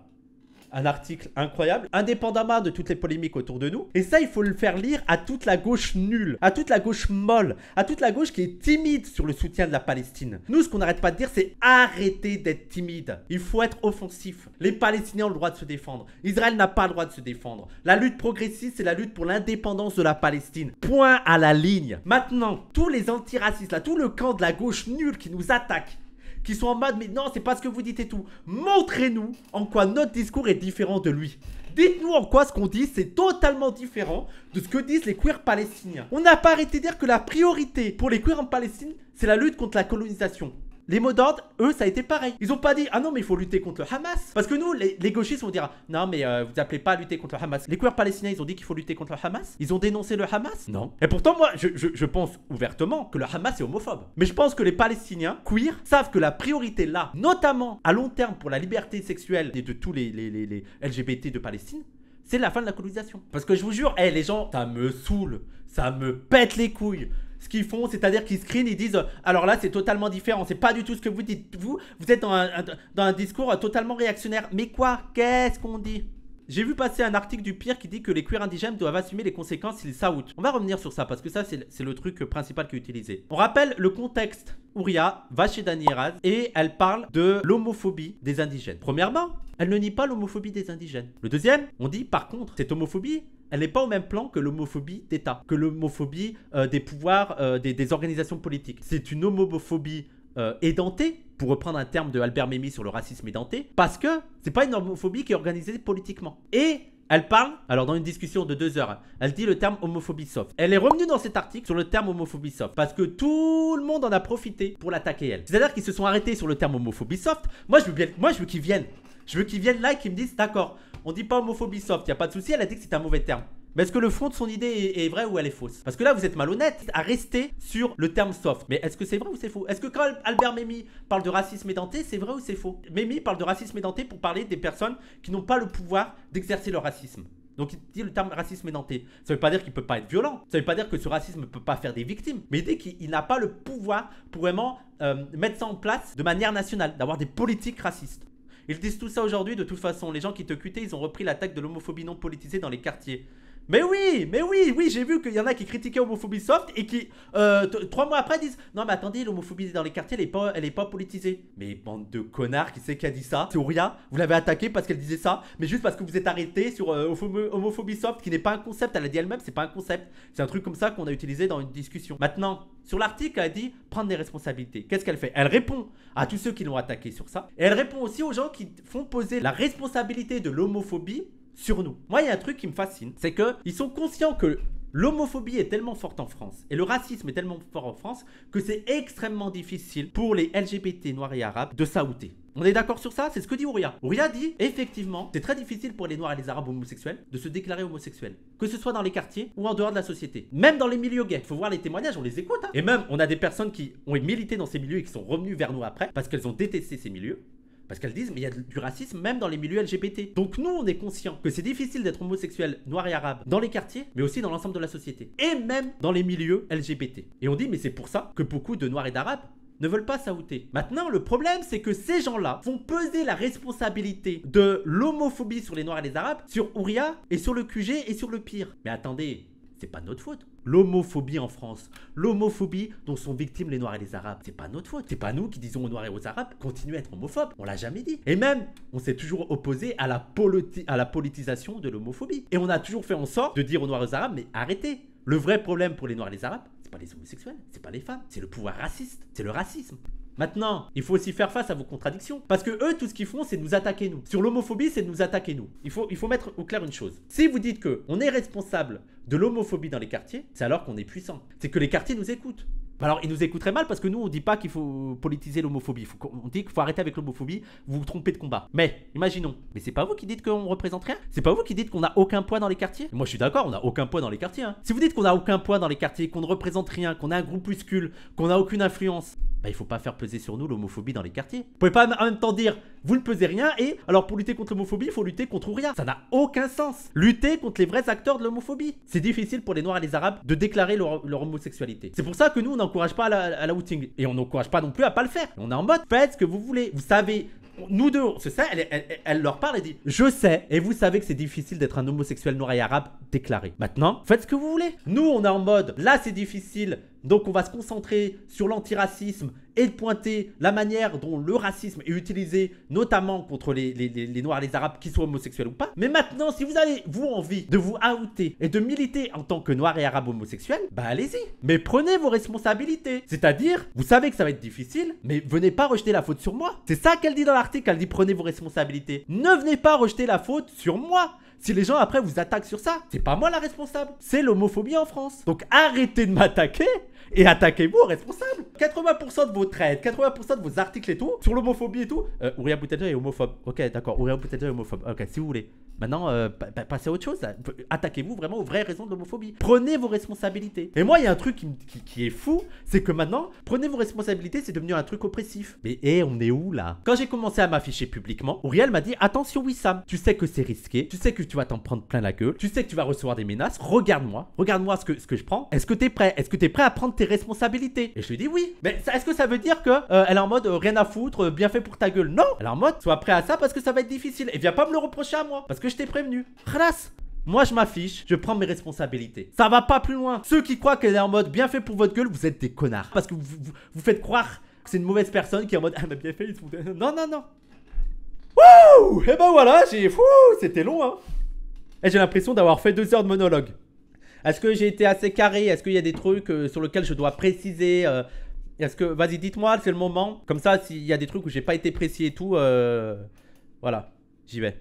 un article incroyable, indépendamment de toutes les polémiques autour de nous. Et ça, il faut le faire lire à toute la gauche nulle, à toute la gauche molle, à toute la gauche qui est timide sur le soutien de la Palestine. Nous, ce qu'on n'arrête pas de dire, c'est arrêtez d'être timide. Il faut être offensif. Les Palestiniens ont le droit de se défendre. Israël n'a pas le droit de se défendre. La lutte progressiste, c'est la lutte pour l'indépendance de la Palestine. Point à la ligne. Maintenant, tous les antiracistes, là, tout le camp de la gauche nulle qui nous attaque, qui sont en mode mais non, c'est pas ce que vous dites et tout. Montrez-nous en quoi notre discours est différent de lui. Dites-nous en quoi ce qu'on dit, c'est totalement différent de ce que disent les queers palestiniens. On n'a pas arrêté de dire que la priorité pour les queers en Palestine, c'est la lutte contre la colonisation. Les mots d'ordre, eux, ça a été pareil. Ils ont pas dit, ah non, mais il faut lutter contre le Hamas. Parce que nous, les, gauchistes on dira non, mais euh, vous appelez pas à lutter contre le Hamas. Les queers palestiniens, ils ont dit qu'il faut lutter contre le Hamas. Ils ont dénoncé le Hamas. Non. Et pourtant, moi, je, pense ouvertement que le Hamas est homophobe. Mais je pense que les Palestiniens, queers, savent que la priorité là, notamment à long terme pour la liberté sexuelle et de tous les, les, LGBT de Palestine, c'est la fin de la colonisation. Parce que je vous jure, Eh les gens, ça me saoule, ça me pète les couilles ce qu'ils font, c'est-à-dire qu'ils screen, ils disent euh, alors là c'est totalement différent, c'est pas du tout ce que vous dites vous, vous êtes dans un, dans un discours euh, totalement réactionnaire. Mais quoi Qu'est-ce qu'on dit j'ai vu passer un article du pire qui dit que les queers indigènes doivent assumer les conséquences s'ils saoutent. On va revenir sur ça parce que ça, c'est le truc euh, principal qui est utilisé. On rappelle le contexte. Ouria va chez Dani et elle parle de l'homophobie des indigènes. Premièrement, elle ne nie pas l'homophobie des indigènes. Le deuxième, on dit par contre, cette homophobie, elle n'est pas au même plan que l'homophobie d'État, que l'homophobie euh, des pouvoirs, euh, des, organisations politiques. C'est une homophobie euh, édentée, pour reprendre un terme de Albert Memmi sur le racisme édenté, parce que c'est pas une homophobie qui est organisée politiquement. Et elle parle, alors dans une discussion de deux heures, elle dit le terme homophobie soft. Elle est revenue dans cet article sur le terme homophobie soft parce que tout le monde en a profité pour l'attaquer elle. C'est-à-dire qu'ils se sont arrêtés sur le terme homophobie soft. Moi je moi je veux qu'ils viennent. Je veux qu'ils viennent là et qu'ils me disent d'accord, on dit pas homophobie soft, y a pas de souci, elle a dit que c'est un mauvais terme. Mais est-ce que le fond de son idée est, vrai ou elle est fausse Parce que là, vous êtes malhonnête à rester sur le terme soft. Mais est-ce que c'est vrai ou c'est faux Est-ce que quand Albert Memmi parle de racisme édenté, c'est vrai ou c'est faux Memmi parle de racisme édenté pour parler des personnes qui n'ont pas le pouvoir d'exercer leur racisme. Donc il dit le terme racisme édenté. Ça veut pas dire qu'il peut pas être violent. Ça veut pas dire que ce racisme ne peut pas faire des victimes. Mais dès qu'il n'a pas le pouvoir pour vraiment euh, mettre ça en place de manière nationale, d'avoir des politiques racistes. Ils disent tout ça aujourd'hui, de toute façon. Les gens qui te cutaient, ils ont repris l'attaque de l'homophobie non politisée dans les quartiers. Mais oui, mais oui, oui, j'ai vu qu'il y en a qui critiquaient Homophobie Soft et qui, euh, trois mois après, disent Non, mais attendez, l'homophobie dans les quartiers, elle est, pas, elle est pas politisée. Mais bande de connards, qui c'est qui a dit ça C'est vous l'avez attaqué parce qu'elle disait ça, mais juste parce que vous êtes arrêté sur euh, Homophobie Soft, qui n'est pas un concept, elle a dit elle-même, c'est pas un concept. C'est un truc comme ça qu'on a utilisé dans une discussion. Maintenant, sur l'article, elle dit prendre des responsabilités. Qu'est-ce qu'elle fait Elle répond à tous ceux qui l'ont attaqué sur ça. Et elle répond aussi aux gens qui font poser la responsabilité de l'homophobie sur nous. Moi, il y a un truc qui me fascine, c'est que ils sont conscients que L'homophobie est tellement forte en France et le racisme est tellement fort en France que c'est extrêmement difficile pour les LGBT noirs et arabes de s'aouter. On est d'accord sur ça C'est ce que dit Ourya. Ourya dit, effectivement, c'est très difficile pour les Noirs et les Arabes homosexuels de se déclarer homosexuels. Que ce soit dans les quartiers ou en dehors de la société. Même dans les milieux gays. Faut voir les témoignages, on les écoute. Hein. Et même, on a des personnes qui ont milité dans ces milieux et qui sont revenues vers nous après parce qu'elles ont détesté ces milieux. Parce qu'elles disent, mais il y a du racisme même dans les milieux LGBT. Donc nous, on est conscient que c'est difficile d'être homosexuel noir et arabe dans les quartiers, mais aussi dans l'ensemble de la société. Et même dans les milieux LGBT. Et on dit, mais c'est pour ça que beaucoup de noirs et d'arabes ne veulent pas saouter Maintenant, le problème, c'est que ces gens-là font peser la responsabilité de l'homophobie sur les Noirs et les Arabes, sur Ouria et sur le QG et sur le pire. Mais attendez, c'est pas notre faute l'homophobie en France. L'homophobie dont sont victimes les Noirs et les Arabes. C'est pas notre faute. C'est pas nous qui disons aux Noirs et aux Arabes continuez à être homophobes. On l'a jamais dit. Et même, on s'est toujours opposé à la, à la politisation de l'homophobie. Et on a toujours fait en sorte de dire aux Noirs et aux Arabes mais arrêtez. Le vrai problème pour les Noirs et les Arabes, c'est pas les homosexuels, c'est pas les femmes, c'est le pouvoir raciste, c'est le racisme. Maintenant, il faut aussi faire face à vos contradictions. Parce que eux, tout ce qu'ils font, c'est nous attaquer nous. Sur l'homophobie, c'est de nous attaquer nous. Il faut, il faut mettre au clair une chose. Si vous dites que on est responsable de l'homophobie dans les quartiers, c'est alors qu'on est puissant. C'est que les quartiers nous écoutent. Bah alors, ils nous écouteraient mal parce que nous, on dit pas qu'il faut politiser l'homophobie. On dit qu'il faut arrêter avec l'homophobie, vous vous trompez de combat. Mais, imaginons, mais c'est pas vous qui dites qu'on représente rien C'est pas vous qui dites qu'on a aucun poids dans les quartiers Moi, je suis d'accord, on a aucun poids dans les quartiers. Hein. Si vous dites qu'on a aucun poids dans les quartiers, qu'on ne représente rien, qu'on a un groupuscule, qu'on a aucune influence, bah, il faut pas faire peser sur nous l'homophobie dans les quartiers. Vous pouvez pas en même temps dire vous ne pesez rien et alors pour lutter contre l'homophobie, il faut lutter contre rien. Ça n'a aucun sens. Lutter contre les vrais acteurs de l'homophobie. C'est difficile pour les noirs et les arabes de déclarer leur, homosexualité. C'est pour ça que nous on n'encourage pas à la, outing et on n'encourage pas non plus à pas le faire. On est en mode faites ce que vous voulez. Vous savez nous deux, c'est ça, elle, elle, leur parle et dit Je sais, et vous savez que c'est difficile d'être un homosexuel noir et arabe déclaré. Maintenant, faites ce que vous voulez. Nous, on est en mode Là, c'est difficile donc on va se concentrer sur l'antiracisme et de pointer la manière dont le racisme est utilisé, notamment contre les, Noirs et les Arabes, qui soient homosexuels ou pas. Mais maintenant, si vous avez, vous, envie de vous outer et de militer en tant que Noir et Arabe homosexuel, bah allez-y. Mais prenez vos responsabilités. C'est-à-dire, vous savez que ça va être difficile, mais venez pas rejeter la faute sur moi. C'est ça qu'elle dit dans l'article, elle dit prenez vos responsabilités. Ne venez pas rejeter la faute sur moi. Si les gens après vous attaquent sur ça, c'est pas moi la responsable, c'est l'homophobie en France. Donc arrêtez de m'attaquer et attaquez vous aux responsables. 80% de vos traits, 80% de vos articles et tout, sur l'homophobie et tout, euh, Ouria est homophobe. Ok, d'accord, Ouria Boutadja est homophobe. Ok, si vous voulez. Maintenant, euh, passez à autre chose. Attaquez-vous vraiment aux vraies raisons de l'homophobie. Prenez vos responsabilités. Et moi, il y a un truc qui, est fou, c'est que maintenant, prenez vos responsabilités, c'est devenu un truc oppressif. Mais hé, on est où là Quand j'ai commencé à m'afficher publiquement, Uriel m'a dit Attention, Wissam, tu sais que c'est risqué, tu sais que tu vas t'en prendre plein la gueule, tu sais que tu vas recevoir des menaces, regarde-moi, regarde-moi ce que, ce que je prends. Est-ce que t'es prêt Est-ce que t'es prêt à prendre tes responsabilités. Et je lui dis oui. Mais est-ce que ça veut dire que euh, elle est en mode euh, rien à foutre, euh, bien fait pour ta gueule Non Elle est en mode sois prêt à ça parce que ça va être difficile. Et viens pas me le reprocher à moi parce que je t'ai prévenu. Khalas moi, je m'affiche, je prends mes responsabilités. Ça va pas plus loin. Ceux qui croient qu'elle est en mode bien fait pour votre gueule, vous êtes des connards. Parce que vous, vous, faites croire que c'est une mauvaise personne qui est en mode Elle m'a bien fait, Non, non, non. Wouh Et eh ben voilà, j'ai. C'était long, hein. Et j'ai l'impression d'avoir fait deux heures de monologue. Est-ce que j'ai été assez carré Est-ce qu'il y a des trucs euh, sur lesquels je dois préciser euh, Est-ce que, vas-y, dites-moi, c'est le moment. Comme ça, s'il y a des trucs où j'ai pas été précis et tout, euh, voilà, j'y vais.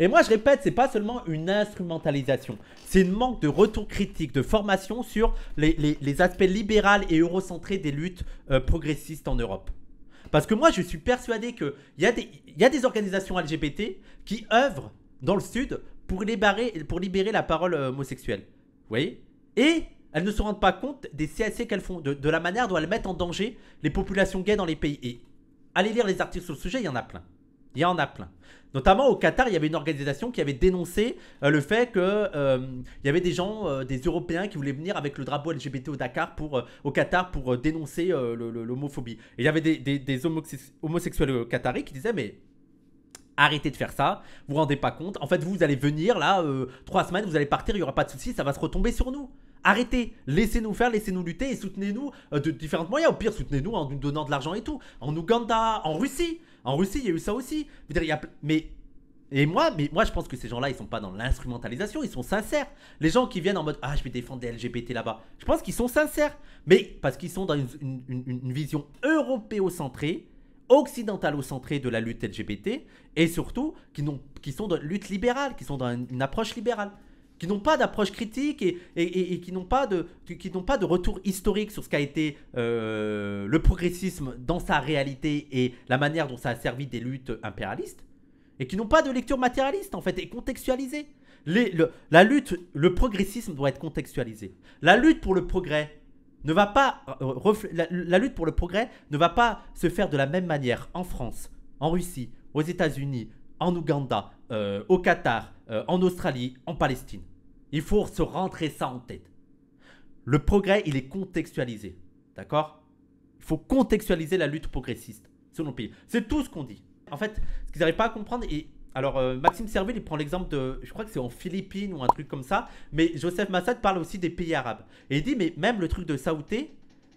Et moi, je répète, c'est pas seulement une instrumentalisation, c'est une manque de retour critique, de formation sur les, aspects libéraux et eurocentrés des luttes progressistes en Europe. Parce que moi, je suis persuadé qu'il y, a des, y a des organisations LGBT qui œuvrent dans le Sud pour libérer la parole homosexuelle. Et elles ne se rendent pas compte des CSC qu'elles font, de, la manière dont elles mettent en danger les populations gays dans les pays. Et allez lire les articles sur le sujet, il y en a plein. Il y en a plein. Notamment au Qatar, il y avait une organisation qui avait dénoncé euh, le fait que euh, il y avait des gens, euh, des Européens qui voulaient venir avec le drapeau LGBT au, Dakar pour, au Qatar pour dénoncer l'homophobie. Et il y avait des, homosexuels qataris qui disaient mais Arrêtez de faire ça. Vous vous rendez pas compte. En fait, vous, allez venir là, euh, trois semaines, vous allez partir, il n'y aura pas de souci, ça va se retomber sur nous. Arrêtez, laissez-nous faire, laissez-nous lutter et soutenez-nous euh, de différents moyens. Au pire, soutenez-nous en nous donnant de l'argent et tout. En Ouganda, en Russie. En Russie, il y a eu ça aussi. y Mais et moi, mais moi, je pense que ces gens-là, ils sont pas dans l'instrumentalisation, ils sont sincères. Les gens qui viennent en mode Ah, je vais défendre les LGBT là-bas, je pense qu'ils sont sincères. Mais parce qu'ils sont dans une, vision une, une vision européocentrée au centrés de la lutte LGBT et surtout qui, sont dans une lutte libérale, qui sont dans une, approche libérale qui n'ont pas d'approche critique et, qui n'ont pas de qui n'ont pas de retour historique sur ce qu'a été euh, le progressisme dans sa réalité et la manière dont ça a servi des luttes impérialistes et qui n'ont pas de lecture matérialiste en fait et contextualisée. la lutte, le progressisme doit être contextualisé. La lutte pour le progrès, va pas euh, la, lutte pour le progrès ne va pas se faire de la même manière en France, en Russie, aux États-Unis, en Ouganda, euh, au Qatar, euh, en Australie, en Palestine. Il faut se rentrer ça en tête. Le progrès, il est contextualisé, d'accord Il faut contextualiser la lutte progressiste selon le pays. C'est tout ce qu'on dit. En fait, ce qu'ils n'arrivent pas à comprendre et alors, euh, Maxime Serville, il prend l'exemple de, je crois que c'est en Philippines ou un truc comme ça, mais Joseph Massad parle aussi des pays arabes. Et il dit, mais même le truc de saouté,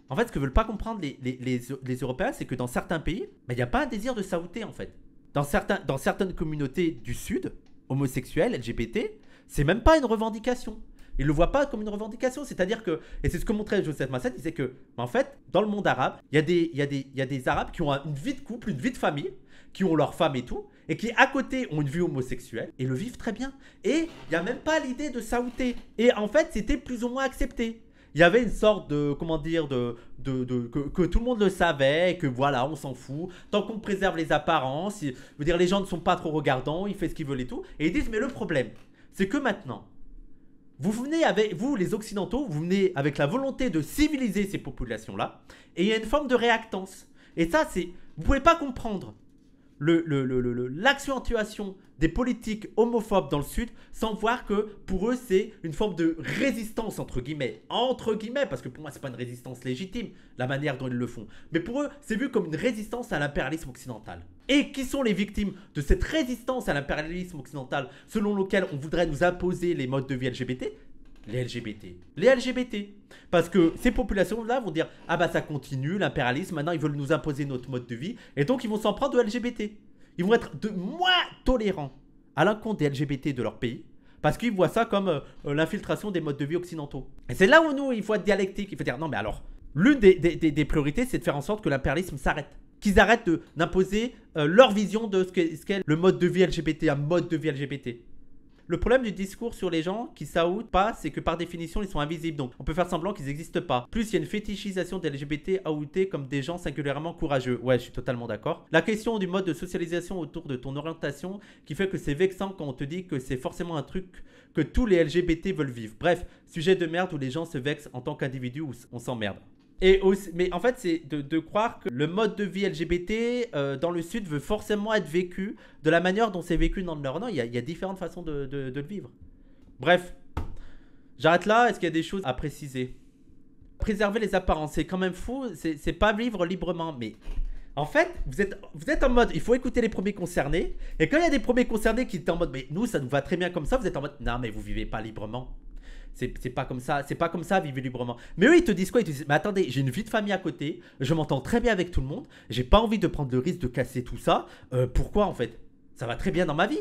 en fait, ce que veulent pas comprendre les, Européens, c'est que dans certains pays, bah, il n'y a pas un désir de saouté, en fait. Dans, certains, dans certaines communautés du Sud, homosexuelles, LGBT, c'est même pas une revendication. Ils le voient pas comme une revendication. C'est-à-dire que, et c'est ce que montrait Joseph Massad, il disait que, bah, en fait, dans le monde arabe, il y a des Arabes qui ont une vie de couple, une vie de famille, qui ont leur femme et tout, et qui à côté ont une vie homosexuelle et le vivent très bien. Et il n'y a même pas l'idée de sauter. Et en fait, c'était plus ou moins accepté. Il y avait une sorte de, comment dire, de, que, tout le monde le savait, et que voilà, on s'en fout. Tant qu'on préserve les apparences, dire, les gens ne sont pas trop regardants, ils font ce qu'ils veulent et tout. Et ils disent, mais le problème, c'est que maintenant, vous venez avec, vous les Occidentaux, vous venez avec la volonté de civiliser ces populations-là, et il y a une forme de réactance. Et ça, c'est, vous pouvez pas comprendre l'accentuation des politiques homophobes dans le Sud, sans voir que pour eux c'est une forme de résistance, entre guillemets, entre guillemets, parce que pour moi c'est pas une résistance légitime, la manière dont ils le font, mais pour eux c'est vu comme une résistance à l'impérialisme occidental. Et qui sont les victimes de cette résistance à l'impérialisme occidental selon lequel on voudrait nous imposer les modes de vie LGBT les LGBT. Les LGBT. Parce que ces populations-là vont dire Ah bah ça continue, l'impérialisme, maintenant ils veulent nous imposer notre mode de vie. Et donc ils vont s'en prendre aux LGBT. Ils vont être de moins tolérants à l'encontre des LGBT de leur pays. Parce qu'ils voient ça comme euh, l'infiltration des modes de vie occidentaux. Et c'est là où nous, il faut être dialectique. Il faut dire Non mais alors, l'une des, priorités, c'est de faire en sorte que l'impérialisme s'arrête qu'ils arrêtent d'imposer euh, leur vision de ce ce qu'est le mode de vie LGBT, un mode de vie LGBT. Le problème du discours sur les gens qui s'outent pas, c'est que par définition, ils sont invisibles. Donc, on peut faire semblant qu'ils n'existent pas. Plus, il y a une fétichisation des LGBT outés comme des gens singulièrement courageux. Ouais, je suis totalement d'accord. La question du mode de socialisation autour de ton orientation qui fait que c'est vexant quand on te dit que c'est forcément un truc que tous les LGBT veulent vivre. Bref, sujet de merde où les gens se vexent en tant qu'individus où on s'emmerde mais en fait, c'est de, croire que le mode de vie LGBT euh, dans le Sud veut forcément être vécu de la manière dont c'est vécu dans le Nord. Non, il y, a différentes façons de, le vivre. Bref, j'arrête là. Est-ce qu'il y a des choses à préciser Préserver les apparences, c'est quand même fou. C'est pas vivre librement, mais en fait, vous êtes, vous êtes en mode, il faut écouter les premiers concernés. Et quand il y a des premiers concernés qui sont en mode, mais nous, ça nous va très bien comme ça, vous êtes en mode, non, mais vous vivez pas librement. C'est pas comme ça, c'est pas comme ça, vivre librement. Mais eux, ils te disent quoi Ils te disent, mais attendez, j'ai une vie de famille à côté, je m'entends très bien avec tout le monde, j'ai pas envie de prendre le risque de casser tout ça. Euh, pourquoi en fait Ça va très bien dans ma vie.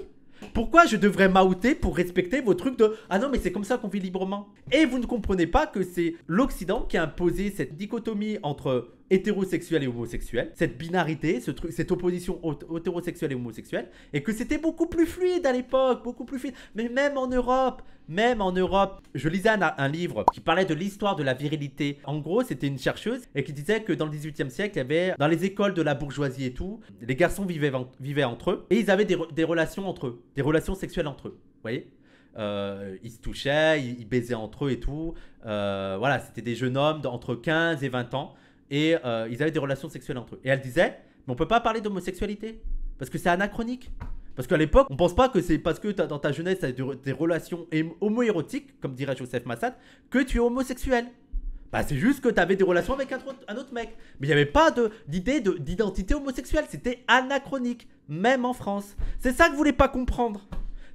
Pourquoi je devrais m'outer pour respecter vos trucs de Ah non, mais c'est comme ça qu'on vit librement Et vous ne comprenez pas que c'est l'Occident qui a imposé cette dichotomie entre hétérosexuel et homosexuel, cette binarité, ce truc, cette opposition hétérosexuelle et homosexuelle, et que c'était beaucoup plus fluide à l'époque, beaucoup plus fluide. Mais même en Europe, même en Europe, je lisais un, livre qui parlait de l'histoire de la virilité. En gros, c'était une chercheuse et qui disait que dans le 18e siècle, il y avait dans les écoles de la bourgeoisie et tout, les garçons vivaient, vivaient entre eux et ils avaient des, relations entre eux, des relations sexuelles entre eux. Vous voyez euh, ils se touchaient, ils, baisaient entre eux et tout. Euh, voilà, c'était des jeunes hommes d'entre 15 et 20 ans et euh, ils avaient des relations sexuelles entre eux. Et elle disait, mais on peut pas parler d'homosexualité parce que c'est anachronique. Parce qu'à l'époque, on pense pas que c'est parce que dans ta jeunesse, tu as des relations homoérotiques, comme dirait Joseph Massad, que tu es homosexuel. Bah, c'est juste que tu avais des relations avec un, autre mec. Mais il n'y avait pas d'idée d'identité homosexuelle. C'était anachronique, même en France. C'est ça que vous voulez pas comprendre.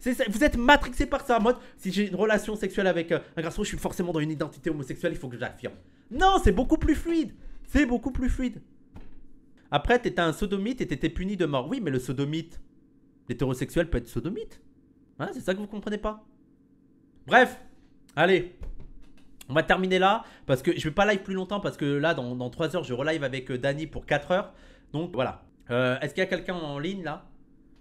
vous êtes matrixé par ça. mode si j'ai une relation sexuelle avec euh, un garçon, je suis forcément dans une identité homosexuelle, il faut que j'affirme. Non, c'est beaucoup plus fluide. C'est beaucoup plus fluide. Après, t'étais un sodomite et t'étais puni de mort. Oui, mais le sodomite, l'hétérosexuel peut être sodomite. Hein, c'est ça que vous comprenez pas. Bref, allez. On va terminer là parce que je vais pas live plus longtemps parce que là, dans, 3 heures, je relive avec euh, Danny pour 4 heures. Donc voilà. Euh, est-ce qu'il y a quelqu'un en ligne là